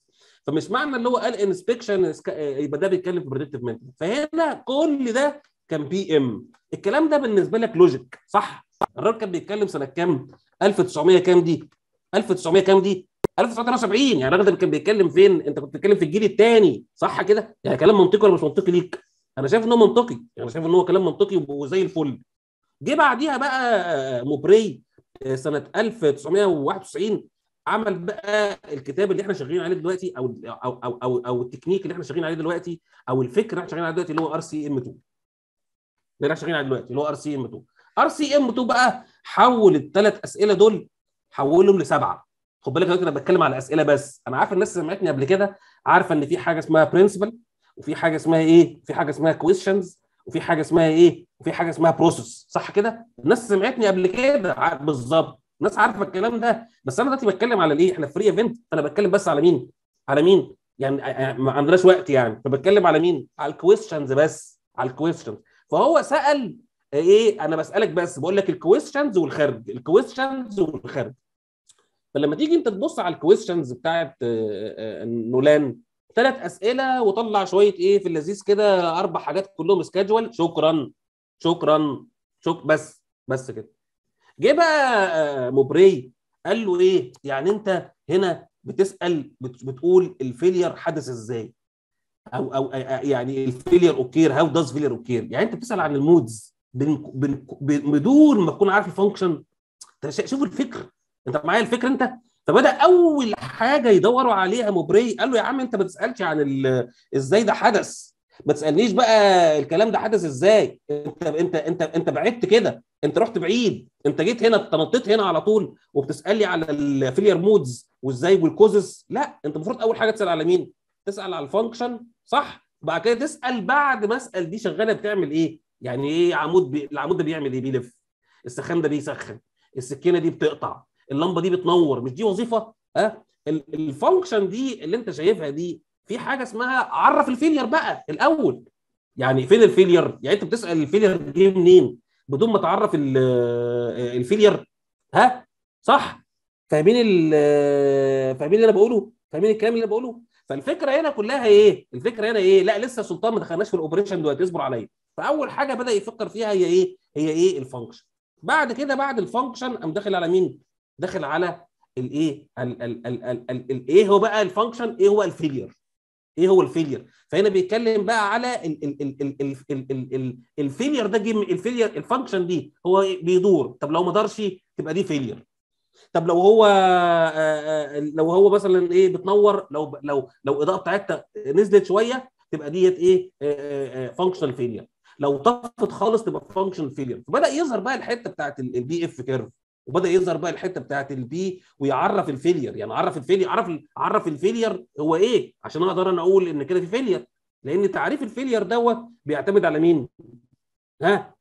فمش معنى اللي هو قال انسبكشن يبقى ده بيتكلم في بريدكتيف مينتنس فهنا كل ده كان بي ام الكلام ده بالنسبه لك لوجيك صح الراجل كان بيتكلم سنه كام 1900 كام دي 1900 كام دي 1970 يعني الراجل ده كان بيتكلم فين؟ انت كنت بتتكلم في الجيل الثاني صح كده؟ يعني كلام منطقي ولا مش منطقي ليك؟ انا شايف ان هو منطقي، انا يعني شايف ان هو كلام منطقي وزي الفل. جه بعديها بقى آه، موبري آه، سنه 1991 عمل بقى الكتاب اللي احنا شغالين عليه دلوقتي او او او او, أو التكنيك اللي احنا شغالين عليه دلوقتي او الفكره اللي احنا شغالين عليه دلوقتي اللي هو ار سي ام 2 اللي احنا شغالين عليه دلوقتي اللي هو ار سي ام 2 ار سي ام 2 بقى حول الثلاث اسئله دول حولهم لسبعه خد بالك دلوقتي انا بتكلم على اسئله بس انا عارف الناس سمعتني قبل كده عارفه ان في حاجه اسمها برنسبل وفي حاجه اسمها ايه في حاجه اسمها كويشنز وفي حاجه اسمها ايه وفي حاجه اسمها بروسس إيه؟ صح كده الناس سمعتني قبل كده بالظبط الناس عارفه الكلام ده بس انا دلوقتي بتكلم على الايه احنا فري ايفنت انا بتكلم بس على مين على مين يعني آه، آه، ما عندناش وقت يعني فبتكلم على مين على الكويشنز بس على الكويشنز فهو سال آه، ايه انا بسالك بس بقول لك الكويشنز والخارج الكويشنز والخارج فلما تيجي انت تبص على الكويشنز بتاعت آه، آه، آه، نولان ثلاث اسئله وطلع شويه ايه في اللذيذ كده اربع حاجات كلهم سكاجوال شكرا شكرا شك بس بس كده جه بقى موبري قال له ايه يعني انت هنا بتسال بتقول الفيلير حدث ازاي او او يعني الفيلير اوكير هاو داز فيلير اوكير يعني انت بتسال عن المودز بدون ما تكون عارف الفانكشن شوف الفكر انت معايا الفكره انت فبدا اول حاجه يدوروا عليها مبري قال له يا عم انت ما تسالش عن ازاي ده حدث ما تسالنيش بقى الكلام ده حدث ازاي انت انت انت انت بعدت كده انت رحت بعيد انت جيت هنا تنطيت هنا على طول لي على الفيلير مودز وازاي والكوزس لا انت المفروض اول حاجه تسال على مين تسال على الفانكشن صح بعد كده تسال بعد ما اسال دي شغاله بتعمل ايه يعني ايه عمود بي... العمود ده بيعمل ايه بيلف السخان ده بيسخن السكينه دي بتقطع اللمبه دي بتنور مش دي وظيفه ها الفانكشن دي اللي انت شايفها دي في حاجه اسمها عرف الفيلير بقى الاول يعني فين الفيلير يعني انت بتسال الفيلير جه منين بدون ما تعرف الفيلير ها صح فاهمين فاهمين اللي انا بقوله فاهمين الكلام اللي انا بقوله فالفكره هنا كلها ايه الفكره هنا ايه لا لسه سلطان ما دخلناش في الاوبريشن دلوقتي اصبر عليا فاول حاجه بدا يفكر فيها هي ايه هي ايه الفانكشن بعد كده بعد الفانكشن قام داخل على مين داخل على الايه الايه هو بقى الفانكشن ايه هو الفيلير ايه هو الفيلير فهنا بيتكلم بقى على الفيلير ده جه الفيلير الفانكشن دي هو بيدور طب لو ما دارش تبقى دي فيلير طب لو هو لو هو مثلا ايه بتنور لو لو لو الاضاءه بتاعتها نزلت شويه تبقى ديت ايه فانكشنال فيلير لو طفت خالص تبقى فانكشنال فيلير فبدا يظهر بقى الحته بتاعت البي اف كيرف وبدا يظهر بقى الحته بتاعت البي ويعرف الفيلير يعني عرف الفيلير عرف عرف الفيلير هو ايه عشان اقدر انا اقول ان كده في فيلير لان تعريف الفيلير دوت بيعتمد على مين؟ ها؟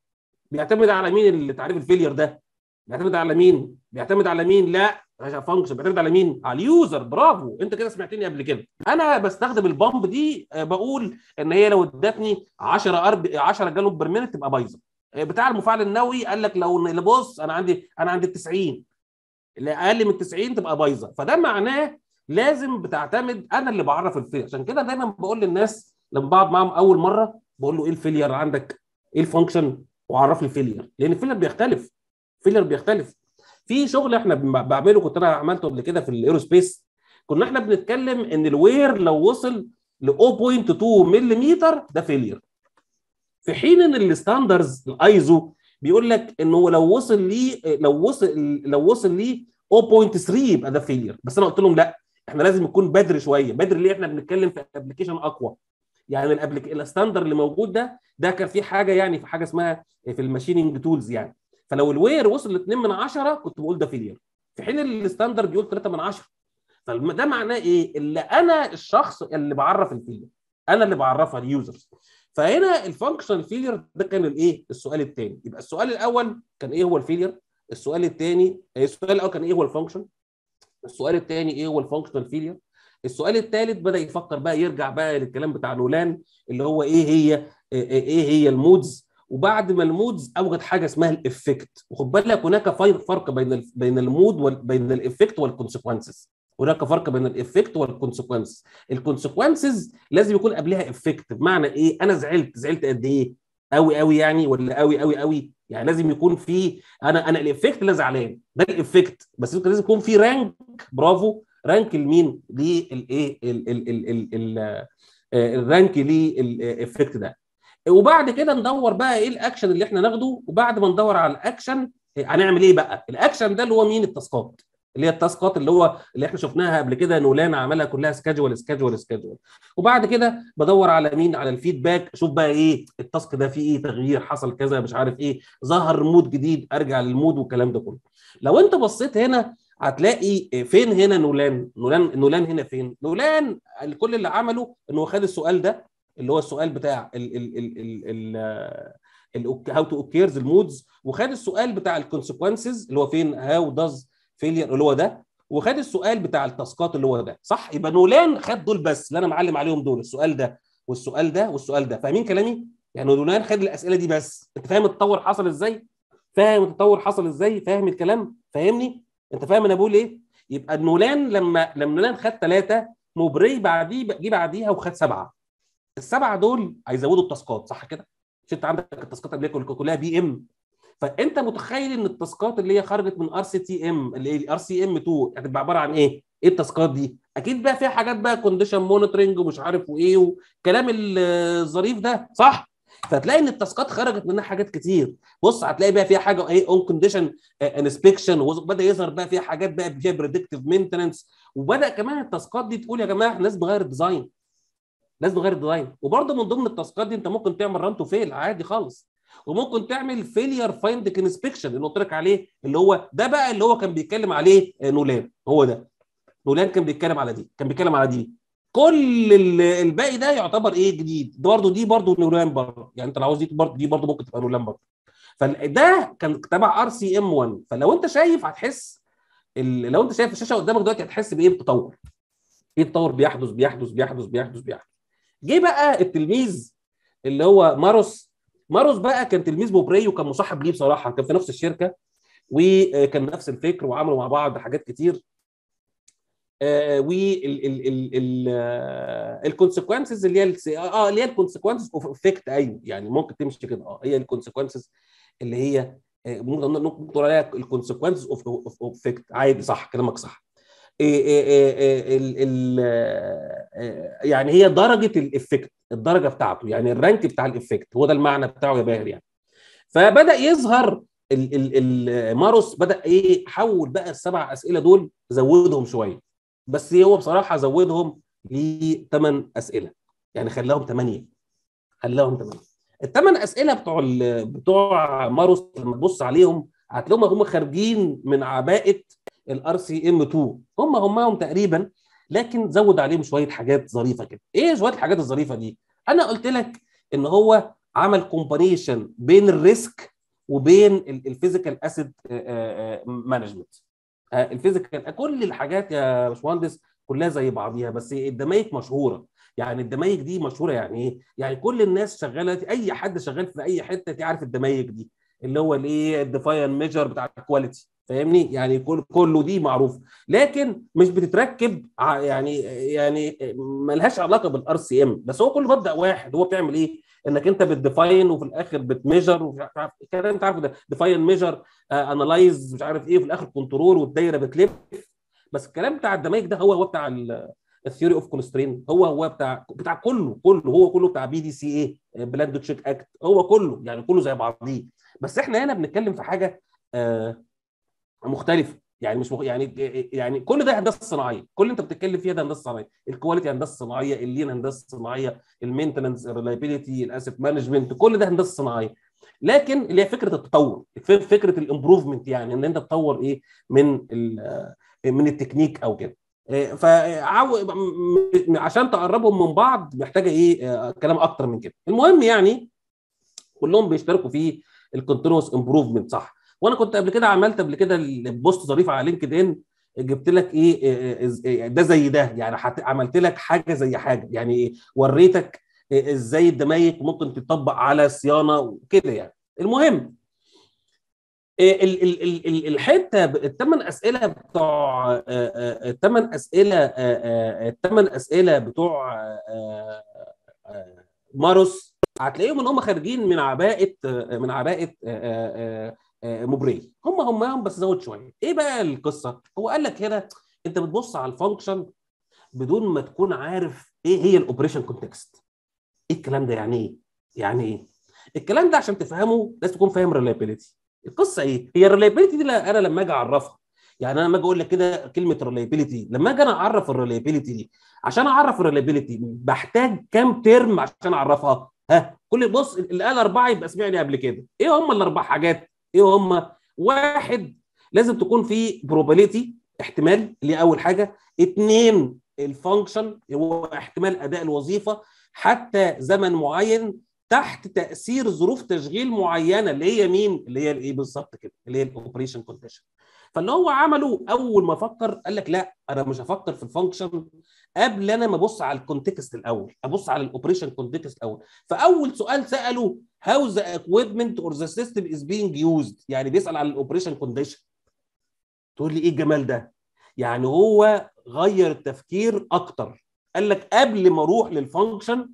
بيعتمد على مين اللي تعريف الفيلير ده؟ بيعتمد على مين؟ بيعتمد على مين؟ لا فانكشن بيعتمد على مين؟ على اليوزر برافو انت كده سمعتني قبل كده انا بستخدم البامب دي آه، بقول ان هي لو ادتني 10 10 جالوب بير مينت تبقى بايظه آه، بتاع المفاعل النووي قال لك لو اللي بص انا عندي انا عندي 90 اللي اقل من 90 تبقى بايظه فده معناه لازم بتعتمد انا اللي بعرف الفيلير عشان كده دايما بقول للناس لما بقعد معاهم اول مره بقول له ايه الفيلير عندك ايه الفانكشن وعرف لي الفيلير لان الفيلير بيختلف الفيلير بيختلف في شغل احنا بعمله كنت انا عملته قبل كده في الايرو سبيس كنا احنا بنتكلم ان الوير لو وصل ل 0.2 ملم ده فيلير في حين ان الستاندرز الايزو بيقول لك انه لو وصل لي لو وصل لو وصل لي 0.3 يبقى ده فيلير بس انا قلت لهم لا احنا لازم نكون بدري شويه بدري ليه احنا بنتكلم في ابلكيشن اقوى يعني الابلك الستاندر اللي موجود ده ده كان في حاجه يعني في حاجه اسمها في الماشيننج تولز يعني فلو الوير وصل ل 2 من 10 كنت بقول ده فيلير في حين الستاندر بيقول 3 من 10 فده معناه ايه؟ اللي انا الشخص اللي بعرف الفيلير انا اللي بعرفها اليوزرز فهنا الفانكشنال فيلير ده كان الايه السؤال الثاني يبقى السؤال الاول كان ايه هو الفيلير السؤال الثاني آه، السؤال الاول كان ايه هو الفانكشن السؤال الثاني ايه هو الفانكشنال فيلير السؤال الثالث بدا يفكر بقى يرجع بقى للكلام بتاع نولان اللي هو ايه هي آه، آه، ايه هي المودز وبعد ما المودز اوجد حاجه اسمها الافكت وخد بالك هناك فرق بين بين المود بين الافكت والكونسيكونسز هناك فرق بين الافكت والكونسيكونس الكونسيكونسز لازم يكون قبلها افكت بمعنى ايه انا زعلت زعلت قد ايه قوي قوي يعني ولا قوي قوي قوي يعني لازم يكون في انا انا الافكت اللي زعلان ده الافكت بس لازم يكون في رانك برافو رانك لمين للايه الرانك للافكت ده وبعد كده ندور بقى ايه الاكشن اللي احنا ناخده وبعد ما ندور على الاكشن هنعمل ايه بقى الاكشن ده اللي هو مين التاسكات اللي هي التاسكات اللي هو اللي احنا شفناها قبل كده نولان عملها كلها سكادجوال سكادجوال سكادجوال وبعد كده بدور على مين على الفيدباك اشوف بقى ايه التاسك ده فيه ايه تغيير حصل كذا مش عارف ايه ظهر مود جديد ارجع للمود والكلام ده كله لو انت بصيت هنا هتلاقي فين هنا نولان نولان نولان هنا فين نولان كل اللي عمله انه خد السؤال ده اللي هو السؤال بتاع ال ال ال ال ال هاو تو اوكيرز المودز وخد السؤال بتاع الكونسيكونسز اللي هو فين هاو داز فيلير اللي هو ده وخد السؤال بتاع التاسكات اللي هو ده صح يبقى نولان خد دول بس اللي انا معلم عليهم دول السؤال ده والسؤال ده والسؤال ده فاهمين كلامي يعني نولان خد الاسئله دي بس انت فاهم التطور حصل ازاي فاهم التطور حصل ازاي فاهم الكلام فاهمني انت فاهم انا بقول ايه يبقى نولان لما لما نولان خد ثلاثه موبري بعديه جه بعديها وخد سبعه السبعه دول هيزودوا التاسكات صح كده؟ مش انت عندك التاسكات قبل كلها بي ام فانت متخيل ان التاسكات اللي هي خرجت من ار سي تي ام اللي هي ار سي ام 2 هتبقى عباره عن ايه؟ ايه التاسكات دي؟ اكيد بقى فيها حاجات بقى كونديشن مونيتورنج ومش عارف وايه والكلام الظريف ده صح؟ فتلاقي ان التاسكات خرجت منها حاجات كتير بص هتلاقي بقى فيها حاجه ايه اون كونديشن انسبكشن وبدا يظهر بقى فيها حاجات بقى فيها بريدكتيف مينتننس وبدا كمان التاسكات دي تقول يا جماعه احنا لازم نغير الديزاين لازم نغير الديزاين وبرده من ضمن التاسكات دي انت ممكن تعمل ران تو فيل عادي خالص وممكن تعمل فيلير فايند انسبكشن اللي قلت لك عليه اللي هو ده بقى اللي هو كان بيتكلم عليه آه، نولان هو ده نولان كان بيتكلم على دي كان بيتكلم على دي كل الباقي ده يعتبر ايه جديد برضه دي برضه نولان برضه يعني انت لو عاوز دي برضه دي برضه ممكن تبقى نولان برضه فده كان تبع ار سي ام 1 فلو انت شايف هتحس لو انت شايف الشاشه قدامك دلوقتي هتحس بايه بتطور ايه التطور بيحدث بيحدث بيحدث بيحدث بيحدث جه بقى التلميذ اللي هو ماروس ماروس بقى كان تلميذ بوبري وكان مصاحب ليه بصراحه كان في نفس الشركه وكان نفس الفكر وعملوا مع بعض حاجات كتير آه، والكونسيكونسز آه، اللي هي آه،, اه اللي هي الكونسيكونسز اوف افكت ايوه يعني ممكن تمشي كده اه هي الكونسيكونسز اللي هي ممكن نقول عليها الكونسيكونسز اوف اوف افكت عادي صح كلامك صح يعني هي درجه الافكت الدرجه بتاعته يعني الرانك بتاع الافكت هو ده المعنى بتاعه يا باهر يعني فبدا يظهر ماروس بدا ايه حول بقى السبع اسئله دول زودهم شويه بس هو بصراحه زودهم لثمان اسئله يعني خلاهم ثمانيه خلاهم ثمانيه الثمان اسئله بتوع بتوع ماروس لما تبص عليهم هتلاقيهم هم خارجين من عباءه الار سي ام 2 هم هم تقريبا لكن زود عليهم شويه حاجات ظريفه كده ايه شويه الحاجات الظريفه دي انا قلت لك ان هو عمل كومبانيشن بين الريسك وبين الفيزيكال اسيد مانجمنت الفيزيكال كل الحاجات يا باشمهندس كلها زي بعضيها بس الدمايك مشهوره يعني الدمايك دي مشهوره يعني ايه؟ يعني كل الناس شغاله اي حد شغال في اي حته تعرف الدمايك دي اللي هو الايه الديفاين ميجر بتاع الكواليتي فاهمني يعني كل كله دي معروف لكن مش بتتركب يعني يعني ملهاش علاقه بالار سي ام بس هو كله مبدا واحد هو بتعمل ايه انك انت بتديفاين وفي الاخر بتميجر الكلام انت عارفه ده ديفاين ميجر انالايز مش عارف ايه وفي الاخر كنترول والدايره بتلف بس الكلام بتاع الدمايك ده هو هو بتاع الثيوري اوف كونسترين هو هو بتاع بتاع كله كله هو كله بتاع بي دي سي اي بلاند تشيك اكت هو كله يعني كله زي بعضيه بس احنا هنا بنتكلم في حاجه آه مختلفه يعني مش مخ... يعني يعني كل ده هندسه صناعيه كل اللي انت بتتكلم فيها ده هندسه صناعيه الكواليتي هندسه صناعيه اللين هندسه صناعيه المينتننس الريلايبيليتي الاسيت مانجمنت كل ده هندسه صناعيه لكن اللي هي فكره التطور فكره الامبروفمنت يعني ان انت تطور ايه من آه، من التكنيك او كده آه، فعو... عشان تقربهم من بعض محتاجه ايه آه، كلام اكتر من كده المهم يعني كلهم بيشتركوا في الكونتينوس امبروفمنت صح وانا كنت قبل كده عملت قبل كده بوست ظريف على لينكد ان جبت لك إيه،, إيه،, إيه،, ايه ده زي ده يعني عملت لك حاجه زي حاجه يعني وريتك ازاي الدمايك ممكن تطبق على صيانه وكده يعني المهم الحته الثمان اسئله بتوع آه، آه، الثمان اسئله آه، الثمان اسئله بتوع ماروس هتلاقيهم ان هم خارجين من عباءه من عباءه آه، موبري هم هم بس زود شويه ايه بقى القصه هو قال لك هنا انت بتبص على الفانكشن بدون ما تكون عارف ايه هي الاوبريشن كونتكست ايه الكلام ده يعني ايه يعني ايه الكلام ده عشان تفهمه لازم تكون فاهم ريلايبيليتي القصه ايه هي الريلايبيليتي دي انا لما اجي اعرفها يعني انا لما اجي اقول لك كده كلمه ريلايبيليتي لما اجي انا اعرف الريلايبيليتي دي عشان اعرف الريلايبيليتي بحتاج كام ترم عشان اعرفها ها كل بص الآلة أربعة يبقى سمعني قبل كده إيه هم الأربع حاجات؟ ايه هم واحد لازم تكون في بروبابيليتي احتمال اللي اول حاجه اثنين الفانكشن هو احتمال اداء الوظيفه حتى زمن معين تحت تاثير ظروف تشغيل معينه اللي هي مين اللي هي الايه بالظبط كده اللي هي الاوبريشن كونديشن فاللي هو عمله اول ما فكر قال لك لا انا مش هفكر في الفانكشن قبل انا ما ابص على الكونتكست الاول ابص على الاوبريشن كونتكست الاول فاول سؤال ساله هاو ذا اكويبمنت اور ذا سيستم از بينج يوزد يعني بيسال على الاوبريشن كونديشن تقول لي ايه الجمال ده يعني هو غير التفكير اكتر قال لك قبل ما اروح للفانكشن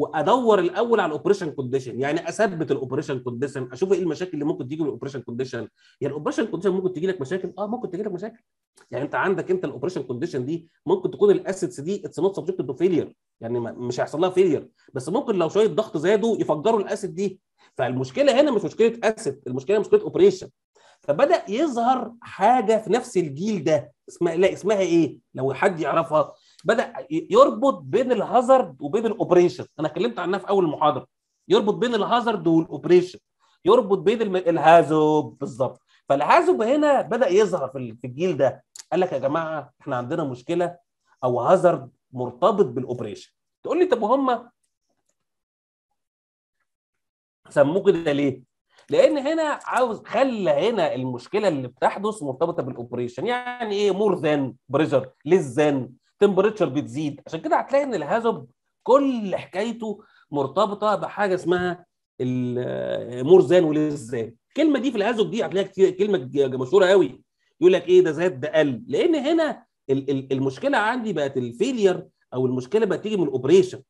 وادور الاول على الاوبريشن كونديشن يعني اثبت الاوبريشن كونديشن اشوف ايه المشاكل اللي ممكن تيجي من الاوبريشن كونديشن يعني الاوبريشن كونديشن ممكن تيجي لك مشاكل اه ممكن تيجي لك مشاكل يعني انت عندك انت الاوبريشن كونديشن دي ممكن تكون الاسيتس دي اتس نوت سبجكت تو فيلير يعني مش هيحصل لها فيلير بس ممكن لو شويه ضغط زادوا يفجروا الاسيت دي فالمشكله هنا مش مشكله اسيت المشكله مشكله اوبريشن فبدا يظهر حاجه في نفس الجيل ده اسمها لا اسمها ايه لو حد يعرفها بدا يربط بين الهازارد وبين الاوبريشن انا اتكلمت عنها في اول المحاضره يربط بين الهازارد والاوبريشن يربط بين الهازوب بالظبط فالهازوب هنا بدا يظهر في الجيل ده قال لك يا جماعه احنا عندنا مشكله او هازارد مرتبط بالاوبريشن تقول لي طب وهم سموه كده ليه؟ لان هنا عاوز خلى هنا المشكله اللي بتحدث مرتبطه بالاوبريشن يعني ايه مور ذان بريشر ليس ذان تمبريتشر بتزيد عشان كده هتلاقي ان الهازب كل حكايته مرتبطه بحاجه اسمها المرزان والزان الكلمه دي في الهازب دي هتلاقيها كتير كلمه مشهوره قوي يقول لك ايه ده زاد ده قل لان هنا المشكله عندي بقت الفيلير او المشكله بقت تيجي من الاوبريشن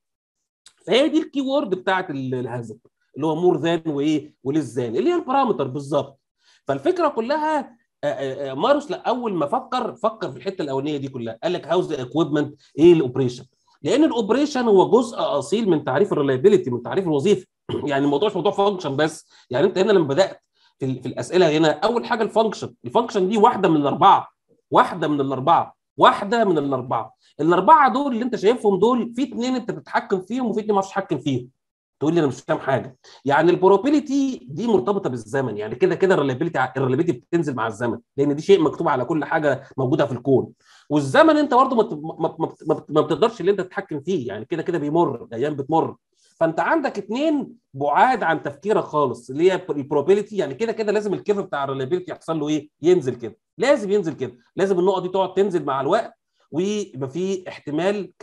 فهي دي الكي وورد بتاعت الهازب اللي هو مور ذان وايه ولزان اللي هي البارامتر بالظبط فالفكره كلها آه، آه، آه، ماروس لا اول ما فكر فكر في الحته الاولانيه دي كلها قال لك هاوز اكويبمنت ايه الاوبريشن لان الاوبريشن هو جزء اصيل من تعريف الريلابيلتي من تعريف الوظيفه يعني الموضوع مش موضوع فانكشن بس يعني انت هنا لما بدات في, في الاسئله هنا اول حاجه الفانكشن الفانكشن دي واحده من الاربعه واحده من الاربعه واحده من الاربعه الاربعه دول اللي انت شايفهم دول في اثنين انت بتتحكم فيهم وفي اثنين ما تتحكم فيهم تقول لي انا مش فاهم حاجه يعني البروبابيلتي دي مرتبطه بالزمن يعني كده كده الريلابيليتي الريلابيليتي بتنزل مع الزمن لان دي شيء مكتوب على كل حاجه موجوده في الكون والزمن انت برضه ما, ما, ما, بتقدرش اللي انت تتحكم فيه يعني كده كده بيمر الايام بتمر فانت عندك اثنين بعاد عن تفكيرك خالص اللي هي البروبابيلتي يعني كده كده لازم الكيرف بتاع الريلابيليتي يحصل له ايه ينزل كده لازم ينزل كده لازم النقط دي تقعد تنزل مع الوقت ويبقى في احتمال 50%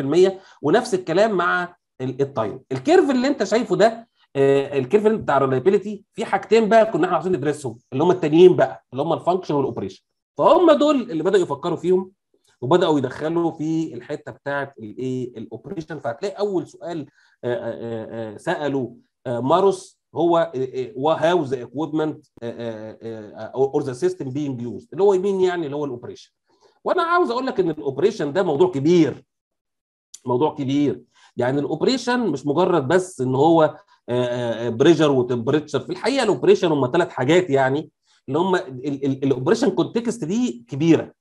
70% ونفس الكلام مع التايم طيب، الكيرف اللي انت شايفه ده آه، الكيرف بتاع الريلابيلتي في حاجتين بقى كنا احنا عاوزين ندرسهم اللي هم التانيين بقى اللي هم الفانكشن والاوبريشن فهم دول اللي بداوا يفكروا فيهم وبداوا يدخلوا في الحته بتاعه الايه الاوبريشن فهتلاقي اول سؤال آه، آه، سالوا ماروس هو هاو ذا اكويبمنت اور ذا سيستم بينج يوزد اللي هو مين يعني اللي هو الاوبريشن وانا عاوز اقول لك ان الاوبريشن ده موضوع كبير موضوع كبير يعني الاوبريشن مش مجرد بس ان هو بريشر آه، آه، آه، وتمبريتشر في الحقيقه الاوبريشن هم ثلاث حاجات يعني اللي هم الاوبريشن كونتكست دي كبيره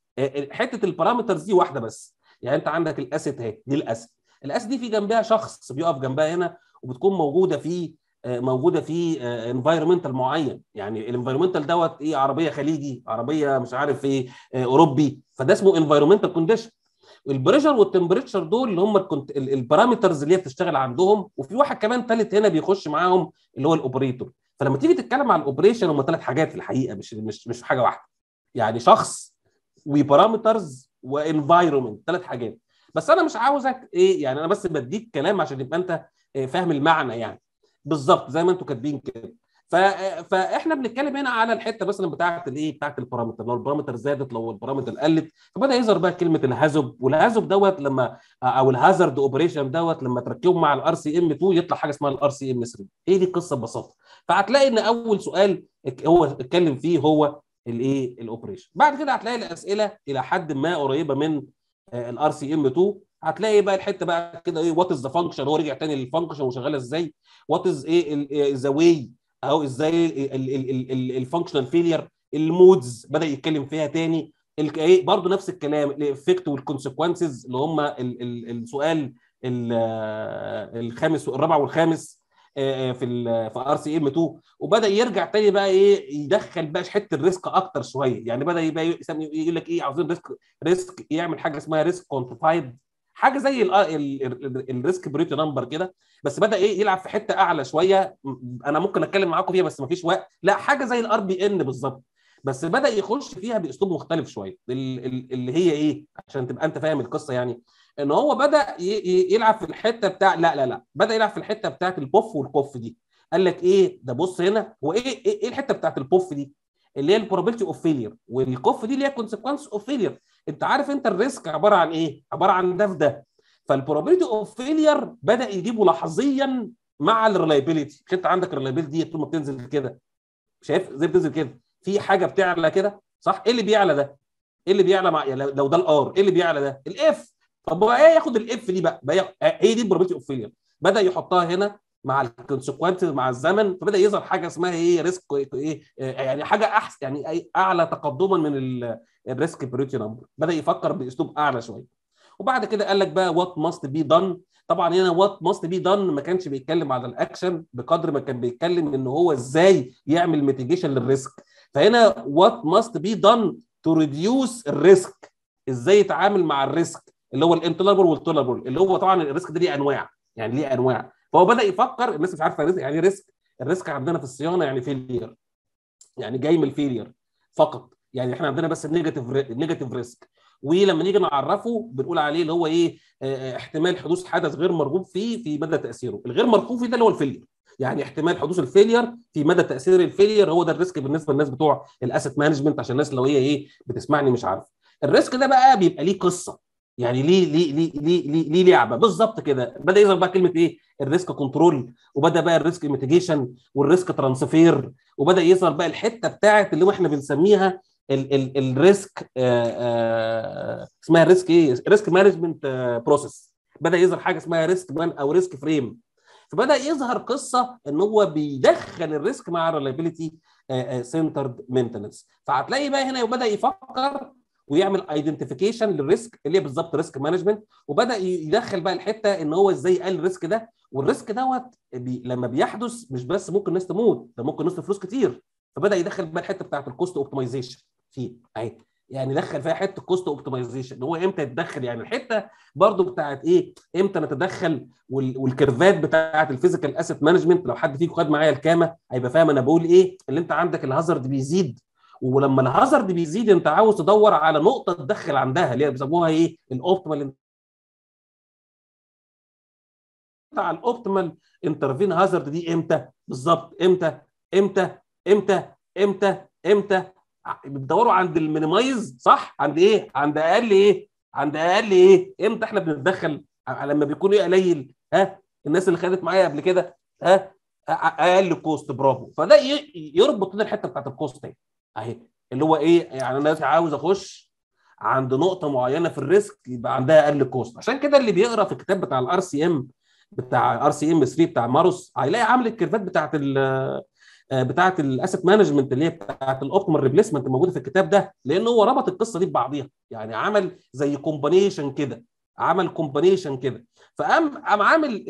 حته البارامترز دي واحده بس يعني انت عندك الاسيت اهي دي الاسيت الاسيت دي في جنبها شخص بيقف جنبها هنا وبتكون موجوده في موجوده في انفايرمنتال معين يعني الانفايرمنتال دوت ايه عربيه خليجي عربيه مش عارف ايه اوروبي فده اسمه انفايرمنتال كونديشن البريشر والتمبريتشر دول اللي هم البارامترز اللي هي بتشتغل عندهم وفي واحد كمان ثالث هنا بيخش معاهم اللي هو الاوبريتور فلما تيجي تتكلم على الاوبريشن هم ثلاث حاجات الحقيقه مش مش مش حاجه واحده يعني شخص وبارامترز وانفايرمنت ثلاث حاجات بس انا مش عاوزك ايه يعني انا بس بديك كلام عشان يبقى انت آه، فاهم المعنى يعني بالظبط زي ما انتوا كاتبين كده فاحنا بنتكلم هنا على الحته مثلا بتاعه الايه بتاعه البارامتر لو البارامتر زادت لو البارامتر قلت فبدا يظهر بقى كلمه الهذب والهذب دوت لما او الهازارد اوبريشن دوت لما تركبه مع الار سي ام 2 يطلع حاجه اسمها الار سي ام 3 هي دي القصه ببساطه فهتلاقي ان اول سؤال هو اتكلم فيه هو الايه الاوبريشن بعد كده هتلاقي الاسئله الى حد ما قريبه من الار سي ام 2 هتلاقي بقى الحته بقى كده ايه وات از ذا فانكشن هو رجع تاني للفانكشن وشغاله ازاي وات از ايه ذا واي اهو ازاي الفانكشنال فيلير المودز بدا يتكلم فيها تاني ايه برضه نفس الكلام الافكت والكونسيكونسز اللي هم السؤال الخامس الرابع والخامس آه، آه، في في ار سي ام 2 وبدا يرجع تاني بقى ايه يدخل بقى حته الريسك اكتر شويه يعني بدا يبقى يقول لك ايه عاوزين ريسك ريسك يعمل حاجه اسمها ريسك كوانتيفايد حاجه زي آه، الريسك بريتو نمبر كده بس بدا ايه يلعب في حته اعلى شويه انا ممكن اتكلم معاكم فيها بس مفيش وقت لا حاجه زي الار بي ان بالظبط بس بدا يخش فيها باسلوب مختلف شويه اللي هي ايه عشان تبقى انت فاهم القصه يعني ان هو بدا يلعب في الحته بتاع لا لا لا بدا يلعب في الحته بتاعت البوف والكوف دي قال لك ايه ده بص هنا هو ايه ايه, إيه الحته بتاعت البوف دي اللي هي البروبابيلتي اوف فيلير والكوف دي اللي هي كونسيكونس اوف فيلير انت عارف انت الريسك عباره عن ايه؟ عباره عن ده في ده فالبروبابيلتي اوف فيلير بدا يجيبه لحظيا مع الريلايبيلتي مش انت عندك الريلايبيلتي دي طول ما بتنزل كده شايف زي بتنزل كده في حاجه بتعلى كده صح؟ ايه اللي بيعلى ده؟ ايه اللي بيعلى مع يعني لو ده الار ايه اللي بيعلى ده؟ الاف طب هو ايه ياخد الاف دي بقى؟ هي دي البروبابيلتي اوف فيلير بدا يحطها هنا مع الكونسيكونت مع الزمن فبدا يظهر حاجه اسمها ايه ريسك إيه،, ايه يعني حاجه احسن يعني اعلى تقدما من الريسك بريتي نمبر بدا يفكر باسلوب اعلى شويه وبعد كده قال لك بقى وات ماست بي دان طبعا هنا وات ماست بي دان ما كانش بيتكلم على الاكشن بقدر ما كان بيتكلم ان هو ازاي يعمل ميتيجيشن للريسك فهنا وات ماست بي دان تو ريديوس الريسك ازاي يتعامل مع الريسك اللي هو الانتولابل والتولابل اللي هو طبعا الريسك ده ليه انواع يعني ليه انواع فهو بدا يفكر الناس مش عارفه يعني ايه ريسك الريسك عندنا في الصيانه يعني فيلير يعني جاي من الفيلير فقط يعني احنا عندنا بس النيجاتيف النيجاتيف ريسك ولما نيجي نعرفه بنقول عليه اللي هو ايه آه،, اه احتمال حدوث حدث غير مرغوب فيه في مدى تاثيره الغير مرغوب فيه ده اللي هو الفيلير يعني احتمال حدوث الفيلير في مدى تاثير الفيلير هو ده الريسك بالنسبه للناس بتوع الاسيت مانجمنت عشان الناس لو هي ايه بتسمعني مش عارفه الريسك ده بقى بيبقى ليه قصه يعني ليه ليه ليه ليه ليه, ليه لعبه بالظبط كده بدا يظهر بقى كلمه ايه الريسك كنترول وبدا بقى الريسك ميتيجيشن والريسك ترانسفير وبدا يظهر بقى الحته بتاعت اللي احنا بنسميها الريسك آه، آه، اسمها ريسك ايه ريسك مانجمنت آه، بروسيس بدا يظهر حاجه اسمها ريسك بان او ريسك فريم فبدا يظهر قصه ان هو بيدخل الريسك مع الريلابيلتي سنترد مينتنس فهتلاقي بقى هنا بدا يفكر ويعمل ايدنتيفيكيشن للريسك اللي هي بالظبط ريسك مانجمنت وبدا يدخل بقى الحته ان هو ازاي قال الريسك ده والريسك دوت بي لما بيحدث مش بس ممكن الناس تموت ده ممكن نصرف فلوس كتير فبدا يدخل بقى الحته بتاعت الكوست اوبتمايزيشن فيه اهي يعني دخل فيها حته كوست اوبتمايزيشن اللي هو امتى يتدخل يعني الحته برضو بتاعت ايه امتى نتدخل والكيرفات بتاعت الفيزيكال اسيت مانجمنت لو حد فيكم خد معايا الكامه هيبقى فاهم انا بقول ايه اللي انت عندك الهازارد بيزيد ولما الهازارد بيزيد انت عاوز تدور على نقطه تدخل عندها اللي هي بيسموها ايه الاوبتيمال بتاع الاوبتيمال انترفين هازارد دي امتى بالظبط امتى امتى امتى امتى امتى بتدوروا عند المينيمايز صح عند ايه عند اقل ايه عند اقل ايه امتى احنا بنتدخل لما بيكون ايه قليل ها الناس اللي خدت معايا قبل كده ها اقل كوست برافو فده يربط لنا الحته بتاعت الكوست تاني اهي اللي هو ايه يعني انا عاوز اخش عند نقطه معينه في الريسك يبقى عندها اقل كوست عشان كده اللي بيقرا في الكتاب بتاع الار سي ام بتاع ار سي ام 3 بتاع ماروس هيلاقي عامل الكيرفات بتاعت ال آه، بتاعت الاسيت مانجمنت اللي هي بتاعت الاوبتيمال ريبليسمنت الموجوده في الكتاب ده لان هو ربط القصه دي ببعضيها يعني عمل زي كومبانيشن كده عمل كومبانيشن كده فقام قام عامل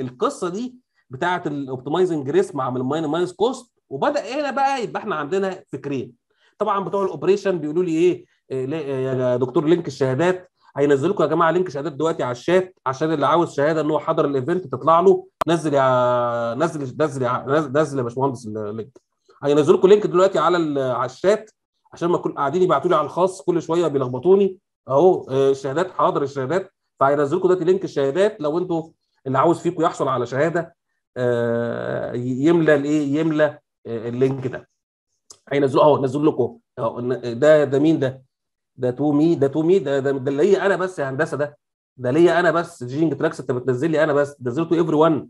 القصه دي بتاعت الاوبتمايزنج ريسك مع الماين ماينس كوست وبدا هنا بقى يبقى احنا عندنا فكرين طبعا بتوع الاوبريشن بيقولوا لي ايه, إيه، يا دكتور لينك الشهادات هينزل لكم يا جماعه لينك شهادات دلوقتي على الشات عشان اللي عاوز شهاده ان هو حضر الايفنت تطلع له نزل يا نزل نزل يا نزل يا باشمهندس اللينك هينزل لكم لينك دلوقتي على على الشات عشان ما كل قاعدين يبعتوا لي على الخاص كل شويه بيلخبطوني اهو آه، الشهادات حاضر الشهادات فهينزل لكم دلوقتي لينك الشهادات لو انتوا اللي عاوز فيكم يحصل على شهاده آه، يملى الايه يملى اللينك ده هينزلوه اهو نزل لكم اهو ده ده مين ده؟ ده تو مي ده تو مي ده ده, ده ليا انا بس يا هندسه ده ده ليا انا بس جينج تراكس انت بتنزل لي انا بس نزله تو ايفري ون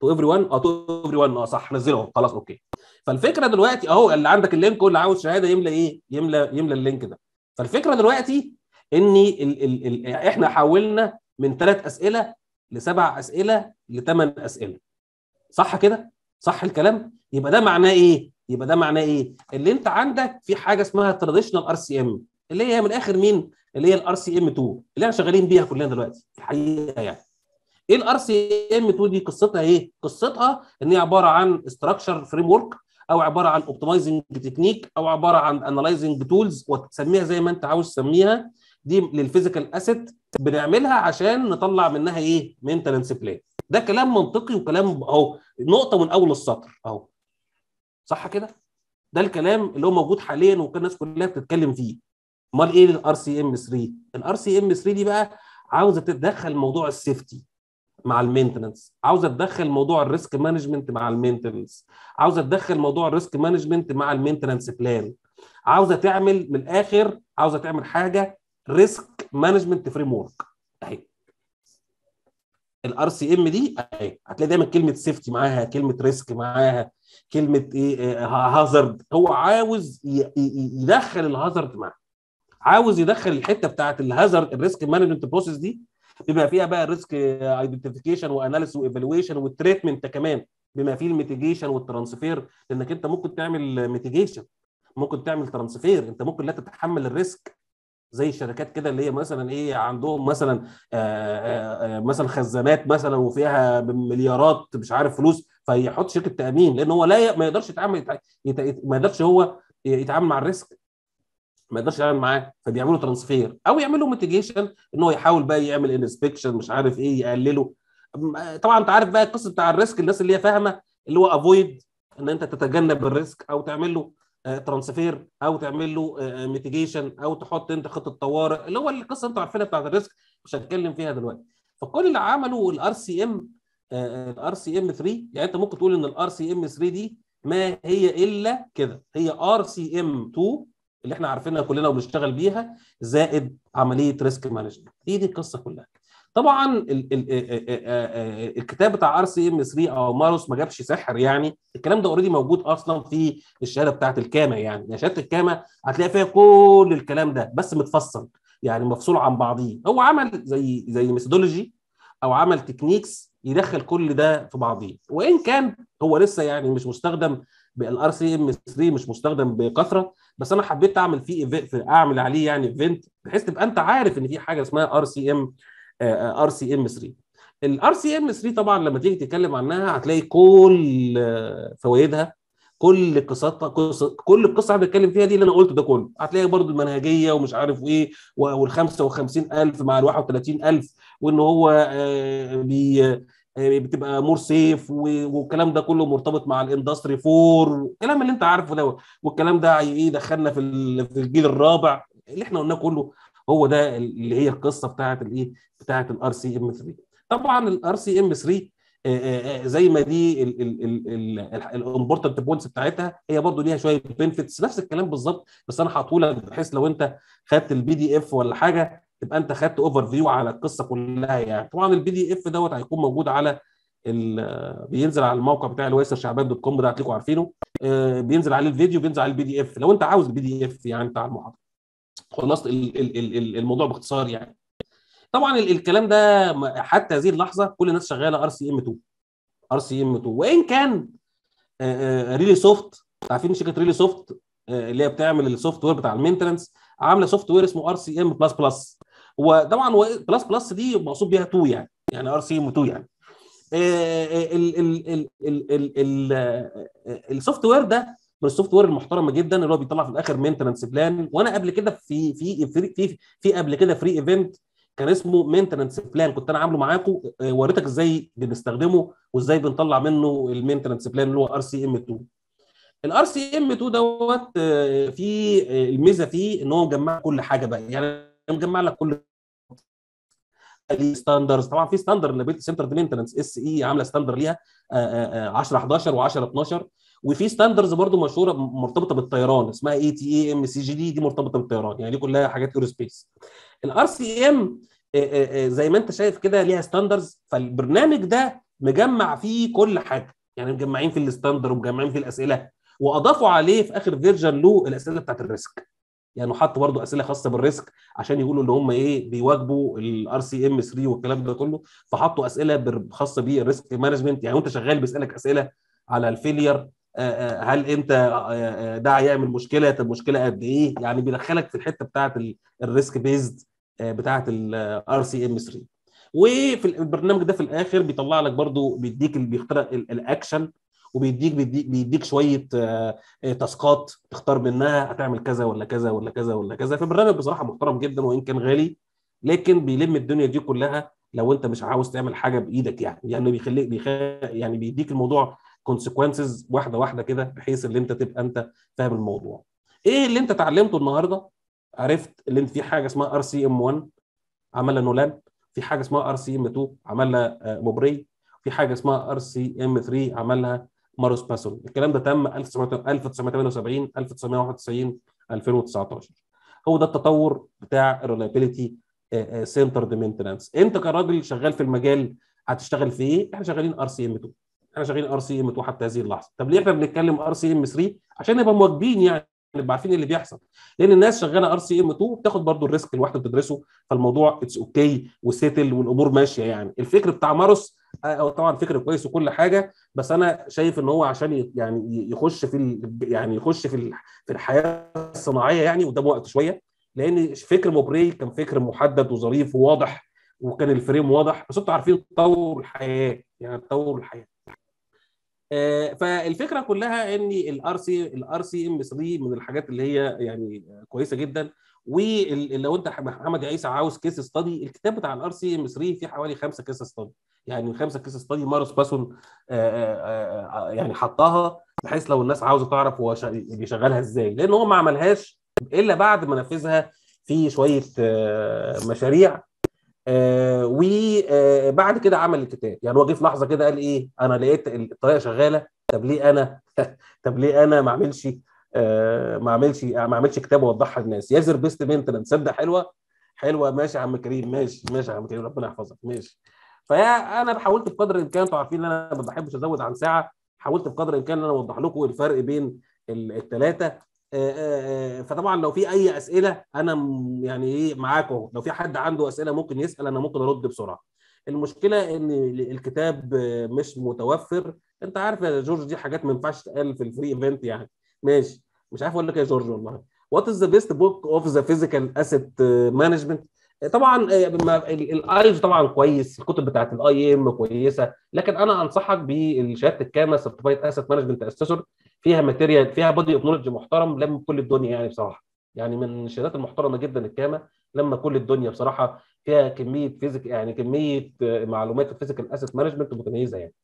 تو ايفري ون اه تو ايفري ون اه صح نزله خلاص اوكي فالفكره دلوقتي اهو اللي عندك اللينك واللي عاوز شهاده يملى ايه؟ يملى يملى اللينك ده فالفكره دلوقتي ان ال ال ال يعني احنا حولنا من ثلاث اسئله لسبع اسئله لثمان اسئله صح كده؟ صح الكلام؟ يبقى ده معناه ايه؟ يبقى ده معناه ايه؟ اللي انت عندك في حاجه اسمها تراديشنال ار سي ام اللي هي من الاخر مين؟ اللي هي الار سي ام 2 اللي احنا شغالين بيها كلنا دلوقتي الحقيقه يعني. ايه الار سي ام 2 دي قصتها ايه؟ قصتها ان هي عباره عن استراكشر فريم ورك او عباره عن اوبتمايزنج تكنيك او عباره عن اناليزنج تولز وتسميها زي ما انت عاوز تسميها دي للفيزيكال اسيت بنعملها عشان نطلع منها ايه؟ مينتننس بلان. ده كلام منطقي وكلام اهو نقطه من اول السطر اهو صح كده ده الكلام اللي هو موجود حاليا وكان الناس كلها بتتكلم فيه امال ايه الار سي ام 3 الار سي ام 3 دي بقى عاوزه تتدخل موضوع السيفتي مع المينتننس عاوزه تدخل موضوع الريسك مانجمنت مع المينتننس عاوزه تدخل موضوع الريسك مانجمنت مع المينتننس بلان عاوزه تعمل من الاخر عاوزه تعمل حاجه ريسك مانجمنت فريم ورك اهي الار سي ام دي هتلاقي دايما كلمه سيفتي معاها كلمه ريسك معاها كلمه ايه هازارد إيه، هو عاوز يدخل الهازارد معاه عاوز يدخل الحته بتاعه الهازارد الريسك مانجمنت بروسيس دي بما فيها بقى الريسك ايدنتيفيكيشن واناليس وايفالويشن والتريتمنت كمان بما فيه الميتيجيشن والترانسفير لانك انت ممكن تعمل ميتيجيشن ممكن تعمل ترانسفير انت ممكن لا تتحمل الريسك زي الشركات كده اللي هي مثلا ايه عندهم مثلا آآ آه، آآ آه، آه، مثلا خزانات مثلا وفيها مليارات مش عارف فلوس فيحط شركه تامين لان هو لا ي... ما يقدرش يتعامل يت... يت... ما يقدرش هو يتعامل مع الريسك ما يقدرش يعمل معاه فبيعملوا ترانسفير او يعملوا ميتيجيشن ان هو يحاول بقى يعمل انسبكشن مش عارف ايه يقلله طبعا انت عارف بقى القصه بتاع الريسك الناس اللي هي فاهمه اللي هو افويد ان انت تتجنب الريسك او تعمل له آه، ترانسفير او تعمل له ميتيجيشن آه، آه، او تحط انت خطه طوارئ اللي هو القصه انتوا عارفينها بتاعت الريسك مش هتكلم فيها دلوقتي فكل اللي عمله الار سي ام الار سي ام 3 يعني انت ممكن تقول ان الار سي ام 3 دي ما هي الا كده هي ار سي ام 2 اللي احنا عارفينها كلنا وبنشتغل بيها زائد عمليه ريسك مانجمنت هي دي القصه كلها طبعا آه، آه، آه، الكتاب بتاع ار سي ام 3 او ماروس ما جابش سحر يعني الكلام ده اوريدي موجود اصلا في الشهاده بتاعه الكاما يعني. يعني شهاده الكاما هتلاقي فيها كل الكلام ده بس متفصل يعني مفصول عن بعضيه هو عمل زي زي ميثودولوجي او عمل تكنيكس يدخل كل ده في بعضيه وان كان هو لسه يعني مش مستخدم بالار سي ام 3 مش مستخدم بكثره بس انا حبيت اعمل فيه اعمل عليه يعني ايفنت بحيث تبقى انت عارف ان في حاجه اسمها ار سي ام ار سي ام 3 الار سي ام 3 طبعا لما تيجي تتكلم عنها هتلاقي كل فوائدها كل قصتها قصة كل القصه اللي بتكلم فيها دي اللي انا قلته ده كله هتلاقي برضو المنهجيه ومش عارف ايه وال 55000 مع ال 31000 وان هو آه، بي آه، بتبقى مور سيف والكلام ده كله مرتبط مع الاندستري 4 الكلام اللي انت عارفه ده والكلام ده ايه دخلنا في الجيل الرابع اللي احنا قلناه كله هو ده اللي هي القصه بتاعه الايه بتاعه الار سي ام 3 طبعا الار سي ام 3 زي ما دي الامبورتنت بوينتس بتاعتها هي برضو ليها شويه بنفيتس نفس الكلام بالظبط بس انا حاطه بحيث لو انت خدت البي دي اف ولا حاجه تبقى انت خدت اوفر فيو على القصه كلها يعني طبعا البي دي اف دوت هيكون موجود على بينزل على الموقع بتاع الويسر شعبان دوت كوم ده هتلاقوا عارفينه آه، بينزل عليه الفيديو بينزل عليه البي دي اف لو انت عاوز البي دي اف يعني بتاع المحاضره خلاصه الموضوع باختصار يعني طبعا الكلام ده حتى هذه اللحظه كل الناس شغاله ار سي ام 2 ار سي ام 2 وان كان ريلي آه، سوفت آه، عارفين شركه ريلي سوفت آه، اللي هي بتعمل السوفت وير بتاع المينتنس عامله سوفت وير اسمه ار سي ام بلس بلس وطبعا بلس بلس دي مقصود بيها 2 يعني يعني ار سي ام 2 يعني السوفت وير ده من السوفت وير المحترمه جدا اللي هو بيطلع في الاخر مينتننس بلان وانا قبل كده في في في في, في قبل كده فري ايفنت كان اسمه مينتنس بلان كنت انا عامله معاكم آه، وريتك ازاي بنستخدمه وازاي بنطلع منه المينتنس بلان اللي هو ار سي ام 2 الار سي ام 2 دوت آه، في آه، الميزه فيه ان هو مجمع كل حاجه بقى يعني مجمع لك كل ستاندرز طبعا في ستاندر لبيت سنتر مينتنس اس اي عامله ستاندر ليها 10 11 و10 12 وفي ستاندرز برضو مشهوره مرتبطه بالطيران اسمها اي تي اي ام سي جي دي دي مرتبطه بالطيران يعني دي كلها حاجات سبيس الار سي ام زي ما انت شايف كده ليها ستاندرز فالبرنامج ده مجمع فيه كل حاجه يعني مجمعين في الستاندر ومجمعين في الاسئله واضافوا عليه في اخر فيرجن له الاسئله بتاعت الريسك يعني حط برضه اسئله خاصه بالريسك عشان يقولوا ان هم ايه بيواجبوا الار سي ام 3 والكلام ده كله فحطوا اسئله خاصه بالريسك مانجمنت يعني وانت شغال بيسالك اسئله على الفيلير آه، آه، هل انت آه، ده هيعمل مشكله طب مشكله قد ايه يعني بيدخلك في الحته بتاعه الريسك بيزد بتاعه الار سي ام 3 وفي البرنامج ده في الاخر بيطلع لك برضو بيديك بيختار بيخترق الاكشن وبيديك بيديك, بيديك شويه تاسكات تختار منها هتعمل كذا ولا كذا ولا كذا ولا كذا فالبرنامج بصراحه محترم جدا وان كان غالي لكن بيلم الدنيا دي كلها لو انت مش عاوز تعمل حاجه بايدك يعني يعني بيخليك بيخ... يعني بيديك الموضوع كونسيكونسز واحده واحده كده بحيث ان انت تبقى انت فاهم الموضوع ايه اللي انت اتعلمته النهارده عرفت اللي انت في حاجه اسمها ار سي ام 1 عملها نولان في حاجه اسمها ار سي ام 2 عملها آه، موبري في حاجه اسمها ار سي ام 3 عملها ماروس باسون الكلام ده تم 1978 1991 2019 هو ده التطور بتاع الريلابيلتي سنتر مينتنانس انت كراجل شغال في المجال هتشتغل في ايه احنا شغالين ار سي ام 2 احنا شغالين ار سي ام 2 حتى هذه اللحظه طب ليه احنا بنتكلم ار سي ام 3 عشان نبقى مواكبين يعني نبقى عارفين إيه اللي بيحصل لان الناس شغاله ار سي ام 2 بتاخد برضو الريسك الواحده بتدرسه فالموضوع اتس اوكي وسيتل والامور ماشيه يعني الفكر بتاع ماروس آه، هو طبعا فكر كويس وكل حاجه بس انا شايف ان هو عشان يعني يخش في ال... يعني يخش في ال... في الحياه الصناعيه يعني قدام وقت شويه لان فكر موبري كان فكر محدد وظريف وواضح وكان الفريم واضح بس انتوا عارفين تطور الحياه يعني تطور الحياه آه، فالفكره كلها ان الار سي الار سي ام 3 من الحاجات اللي هي يعني كويسه جدا ولو انت محمد عيسى عاوز كيس ستادي الكتاب بتاع الار سي ام 3 فيه حوالي خمسه كيس ستادي يعني خمسه كيس ستادي مارس باسون يعني حطها بحيث لو الناس عاوزه تعرف هو بيشغلها ازاي لان هو ما عملهاش الا بعد ما نفذها في شويه آه، مشاريع آه وبعد آه، كده عمل الكتاب يعني هو جه في لحظه كده قال ايه انا لقيت الطريقه شغاله طب ليه انا طب ليه انا ما اعملش آه ما اعملش ما اعملش كتاب اوضحها للناس يازر بيست بنت لما تصدق حلوه حلوه ماشي يا عم كريم ماشي ماشي يا عم كريم ربنا يحفظك ماشي فيا انا حاولت بقدر الامكان انتوا عارفين ان انا ما بحبش ازود عن ساعه حاولت بقدر الامكان ان انا اوضح لكم الفرق بين الثلاثه آه، آه، آه، فطبعا لو في اي اسئله انا يعني ايه معاكم لو في حد عنده اسئله ممكن يسال انا ممكن ارد بسرعه المشكله ان الكتاب مش متوفر انت عارف يا جورج دي حاجات ما ينفعش تتقال في الفري ايفنت يعني ماشي مش عارف اقول لك إيه يا جورج والله وات از ذا بيست بوك اوف ذا فيزيكال اسيت مانجمنت طبعا آه، الايز طبعا كويس الكتب بتاعت الاي ام كويسه لكن انا انصحك بالشهاده الكامله سيرتيفايد اسيت مانجمنت اسسور فيها ماتيريال فيها بودي اوف نولج محترم لم كل الدنيا يعني بصراحه يعني من الشهادات المحترمه جدا الكاما لما كل الدنيا بصراحه فيها كميه فيزيك يعني كميه آه، معلومات فيزيكال الفيزيكال اسيت مانجمنت متميزه يعني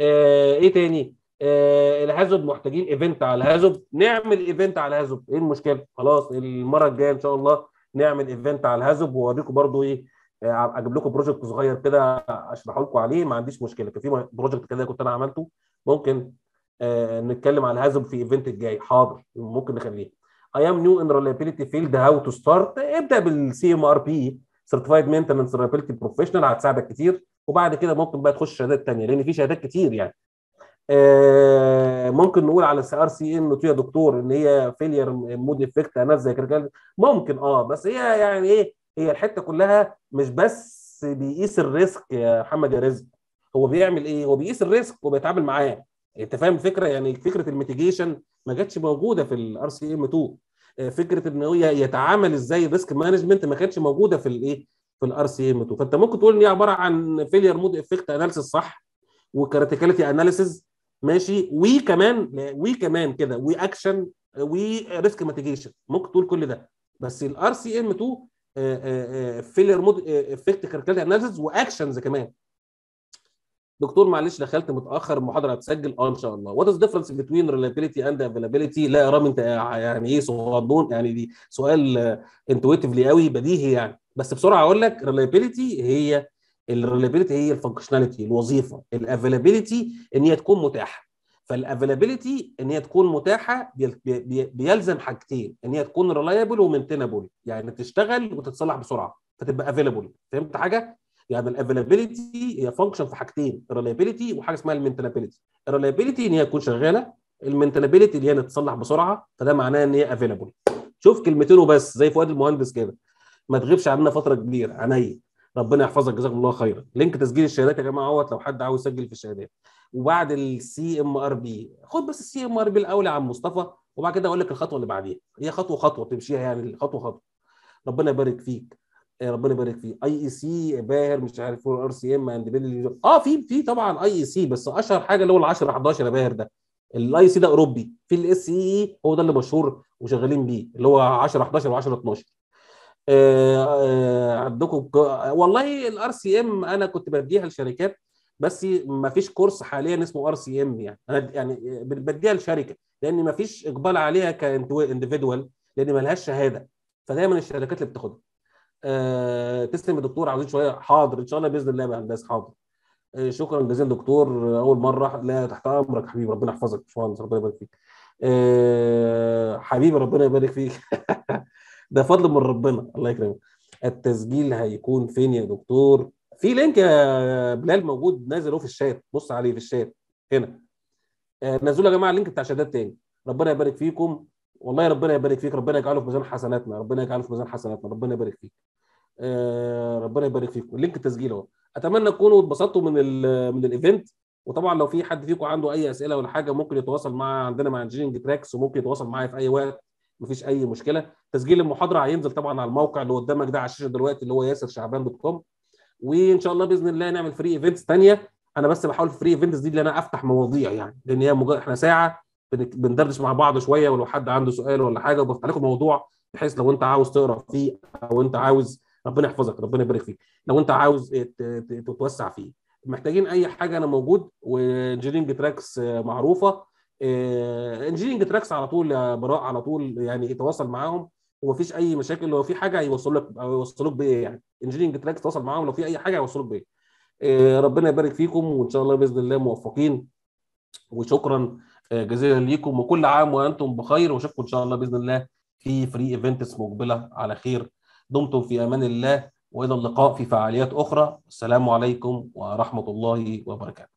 آه، ايه تاني آه الهزب محتاجين ايفنت على الهزب نعمل ايفنت على الهزب ايه المشكله خلاص المره الجايه ان شاء الله نعمل ايفنت على الهذب واوريكم برضو ايه آه، اجيب لكم بروجكت صغير كده اشرحه لكم عليه ما عنديش مشكله كان في بروجكت كده كنت انا عملته ممكن آه، نتكلم على الهذب في ايفنت الجاي حاضر ممكن نخليه اي ام نيو ان ريلابيلتي فيلد هاو تو ستارت ابدا بالسي ام ار بي سيرتيفايد مينتنس ريلابيلتي بروفيشنال هتساعدك كتير وبعد كده ممكن بقى تخش شهادات ثانيه لان في شهادات كتير يعني آه، ممكن نقول على السي ار سي ان يا دكتور ان هي فيلير مود افكت ناس زي كده ممكن اه بس هي يعني ايه هي الحته كلها مش بس بيقيس الريسك يا محمد يا رزق هو بيعمل ايه؟ هو بيقيس الريسك وبيتعامل معاه انت فاهم الفكره يعني فكره الميتيجيشن ما جاتش موجوده في الار سي ام 2 آه، فكره ان هو يتعامل ازاي ريسك مانجمنت ما كانتش موجوده في الايه؟ في الار سي ام 2 فانت ممكن تقول ان هي عباره عن فيلير مود افكت اناليسيس صح وكريتيكاليتي اناليسيس ماشي وي كمان وي كمان كده وي اكشن وي ريسك ميتيجيشن ممكن تقول كل ده بس الار سي ام 2 فيلر مود افكت كاركتر اناليسز واكشنز كمان دكتور معلش دخلت متاخر المحاضره هتسجل اه ان شاء الله وات از ديفرنس بتوين ريلابيلتي اند افيلابيلتي لا يا رامي انت يعني ايه صغنون يعني دي سؤال انتويتفلي آه، قوي بديهي يعني بس بسرعه اقول لك ريلابيلتي هي الريلابيلتي هي الفانكشناليتي الوظيفه الافيلابيلتي ان هي تكون متاحه فالافيلابيلتي ان هي تكون متاحه بيلزم حاجتين ان هي تكون ريلايبل ومنتنبل يعني تشتغل وتتصلح بسرعه فتبقى افيلابل فهمت حاجه يعني الافيلابيلتي هي فانكشن في حاجتين الريلايبيلتي وحاجه اسمها المنتنبلتي الريلايبيلتي ان هي تكون شغاله المنتنبلتي اللي هي تتصلح بسرعه فده معناه ان هي افيلابل شوف كلمتين وبس زي فؤاد المهندس كده ما تغيبش عننا فتره كبيره عينيا ربنا يحفظك جزاكم الله خيرا لينك تسجيل الشهادات يا جماعه اهوت لو حد عاوز يسجل في الشهادات وبعد السي ام ار بي خد بس السي ام ار بي الاول يا عم مصطفى وبعد كده اقول لك الخطوه اللي بعديها هي خطوه خطوه تمشيها يعني خطوه خطوه ربنا يبارك فيك آه، ربنا يبارك فيه اي اي سي باهر مش عارف ار سي ام اند اه في في طبعا اي اي سي بس اشهر حاجه اللي هو ال 10 11 يا باهر ده الاي سي e ده اوروبي في الاس اي e e هو ده اللي مشهور وشغالين بيه اللي هو 10 11 و10 12 آه، آه، عندكم والله الار سي ام انا كنت بديها لشركات بس ما فيش كورس حاليا اسمه ار سي ام يعني انا يعني بديها لشركه لان ما فيش اقبال عليها كاندفيدوال لان ما لهاش شهاده فدايما الشركات اللي بتاخدها أه تسلم الدكتور عاوزين شويه حاضر ان شاء الله باذن الله يا هندسه حاضر أه شكرا جزيلا دكتور اول مره لا تحت امرك حبيبي ربنا يحفظك شاء الله ربنا يبارك فيك أه حبيبي ربنا يبارك فيك ده فضل من ربنا الله يكرمك التسجيل هيكون فين يا دكتور في لينك يا بلال موجود نازل في الشات بص عليه في الشات هنا آه، نزلوا يا جماعه اللينك بتاع شهادات تاني ربنا يبارك فيكم والله ربنا يبارك فيك ربنا يجعله في ميزان حسناتنا ربنا يجعله في ميزان حسناتنا ربنا يبارك فيك آه، ربنا يبارك فيكم لينك التسجيل اهو اتمنى تكونوا اتبسطتوا من الـ من الايفنت وطبعا لو في حد فيكم عنده اي اسئله ولا حاجه ممكن يتواصل مع عندنا مع انجينيرنج تراكس وممكن يتواصل معايا في اي وقت مفيش اي مشكله تسجيل المحاضره هينزل طبعا على الموقع اللي قدامك ده على الشاشه دلوقتي اللي هو ياسر شعبان دوت كوم وان شاء الله باذن الله نعمل فري ايفنتس ثانيه انا بس بحاول في فري ايفنتس دي اللي انا افتح مواضيع يعني لان هي مجرد احنا ساعه بندردش مع بعض شويه ولو حد عنده سؤال ولا حاجه وبفتح لكم موضوع بحيث لو انت عاوز تقرا فيه او انت عاوز ربنا يحفظك ربنا يبارك فيك لو انت عاوز تتوسع فيه محتاجين اي حاجه انا موجود وانجينيرنج تراكس آه، معروفه آه، انجينيرنج تراكس على طول يا براء على طول يعني تواصل معاهم ومفيش اي مشاكل لو في حاجه او يوصلوك بايه يعني انجينيرنج تراكس تواصل معاهم لو في اي حاجه هيوصلوك بايه آه، ربنا يبارك فيكم وان شاء الله باذن الله موفقين وشكرا آه، جزيلا ليكم وكل عام وانتم بخير واشوفكم ان شاء الله باذن الله في فري ايفنتس مقبله على خير دمتم في امان الله والى اللقاء في فعاليات اخرى السلام عليكم ورحمه الله وبركاته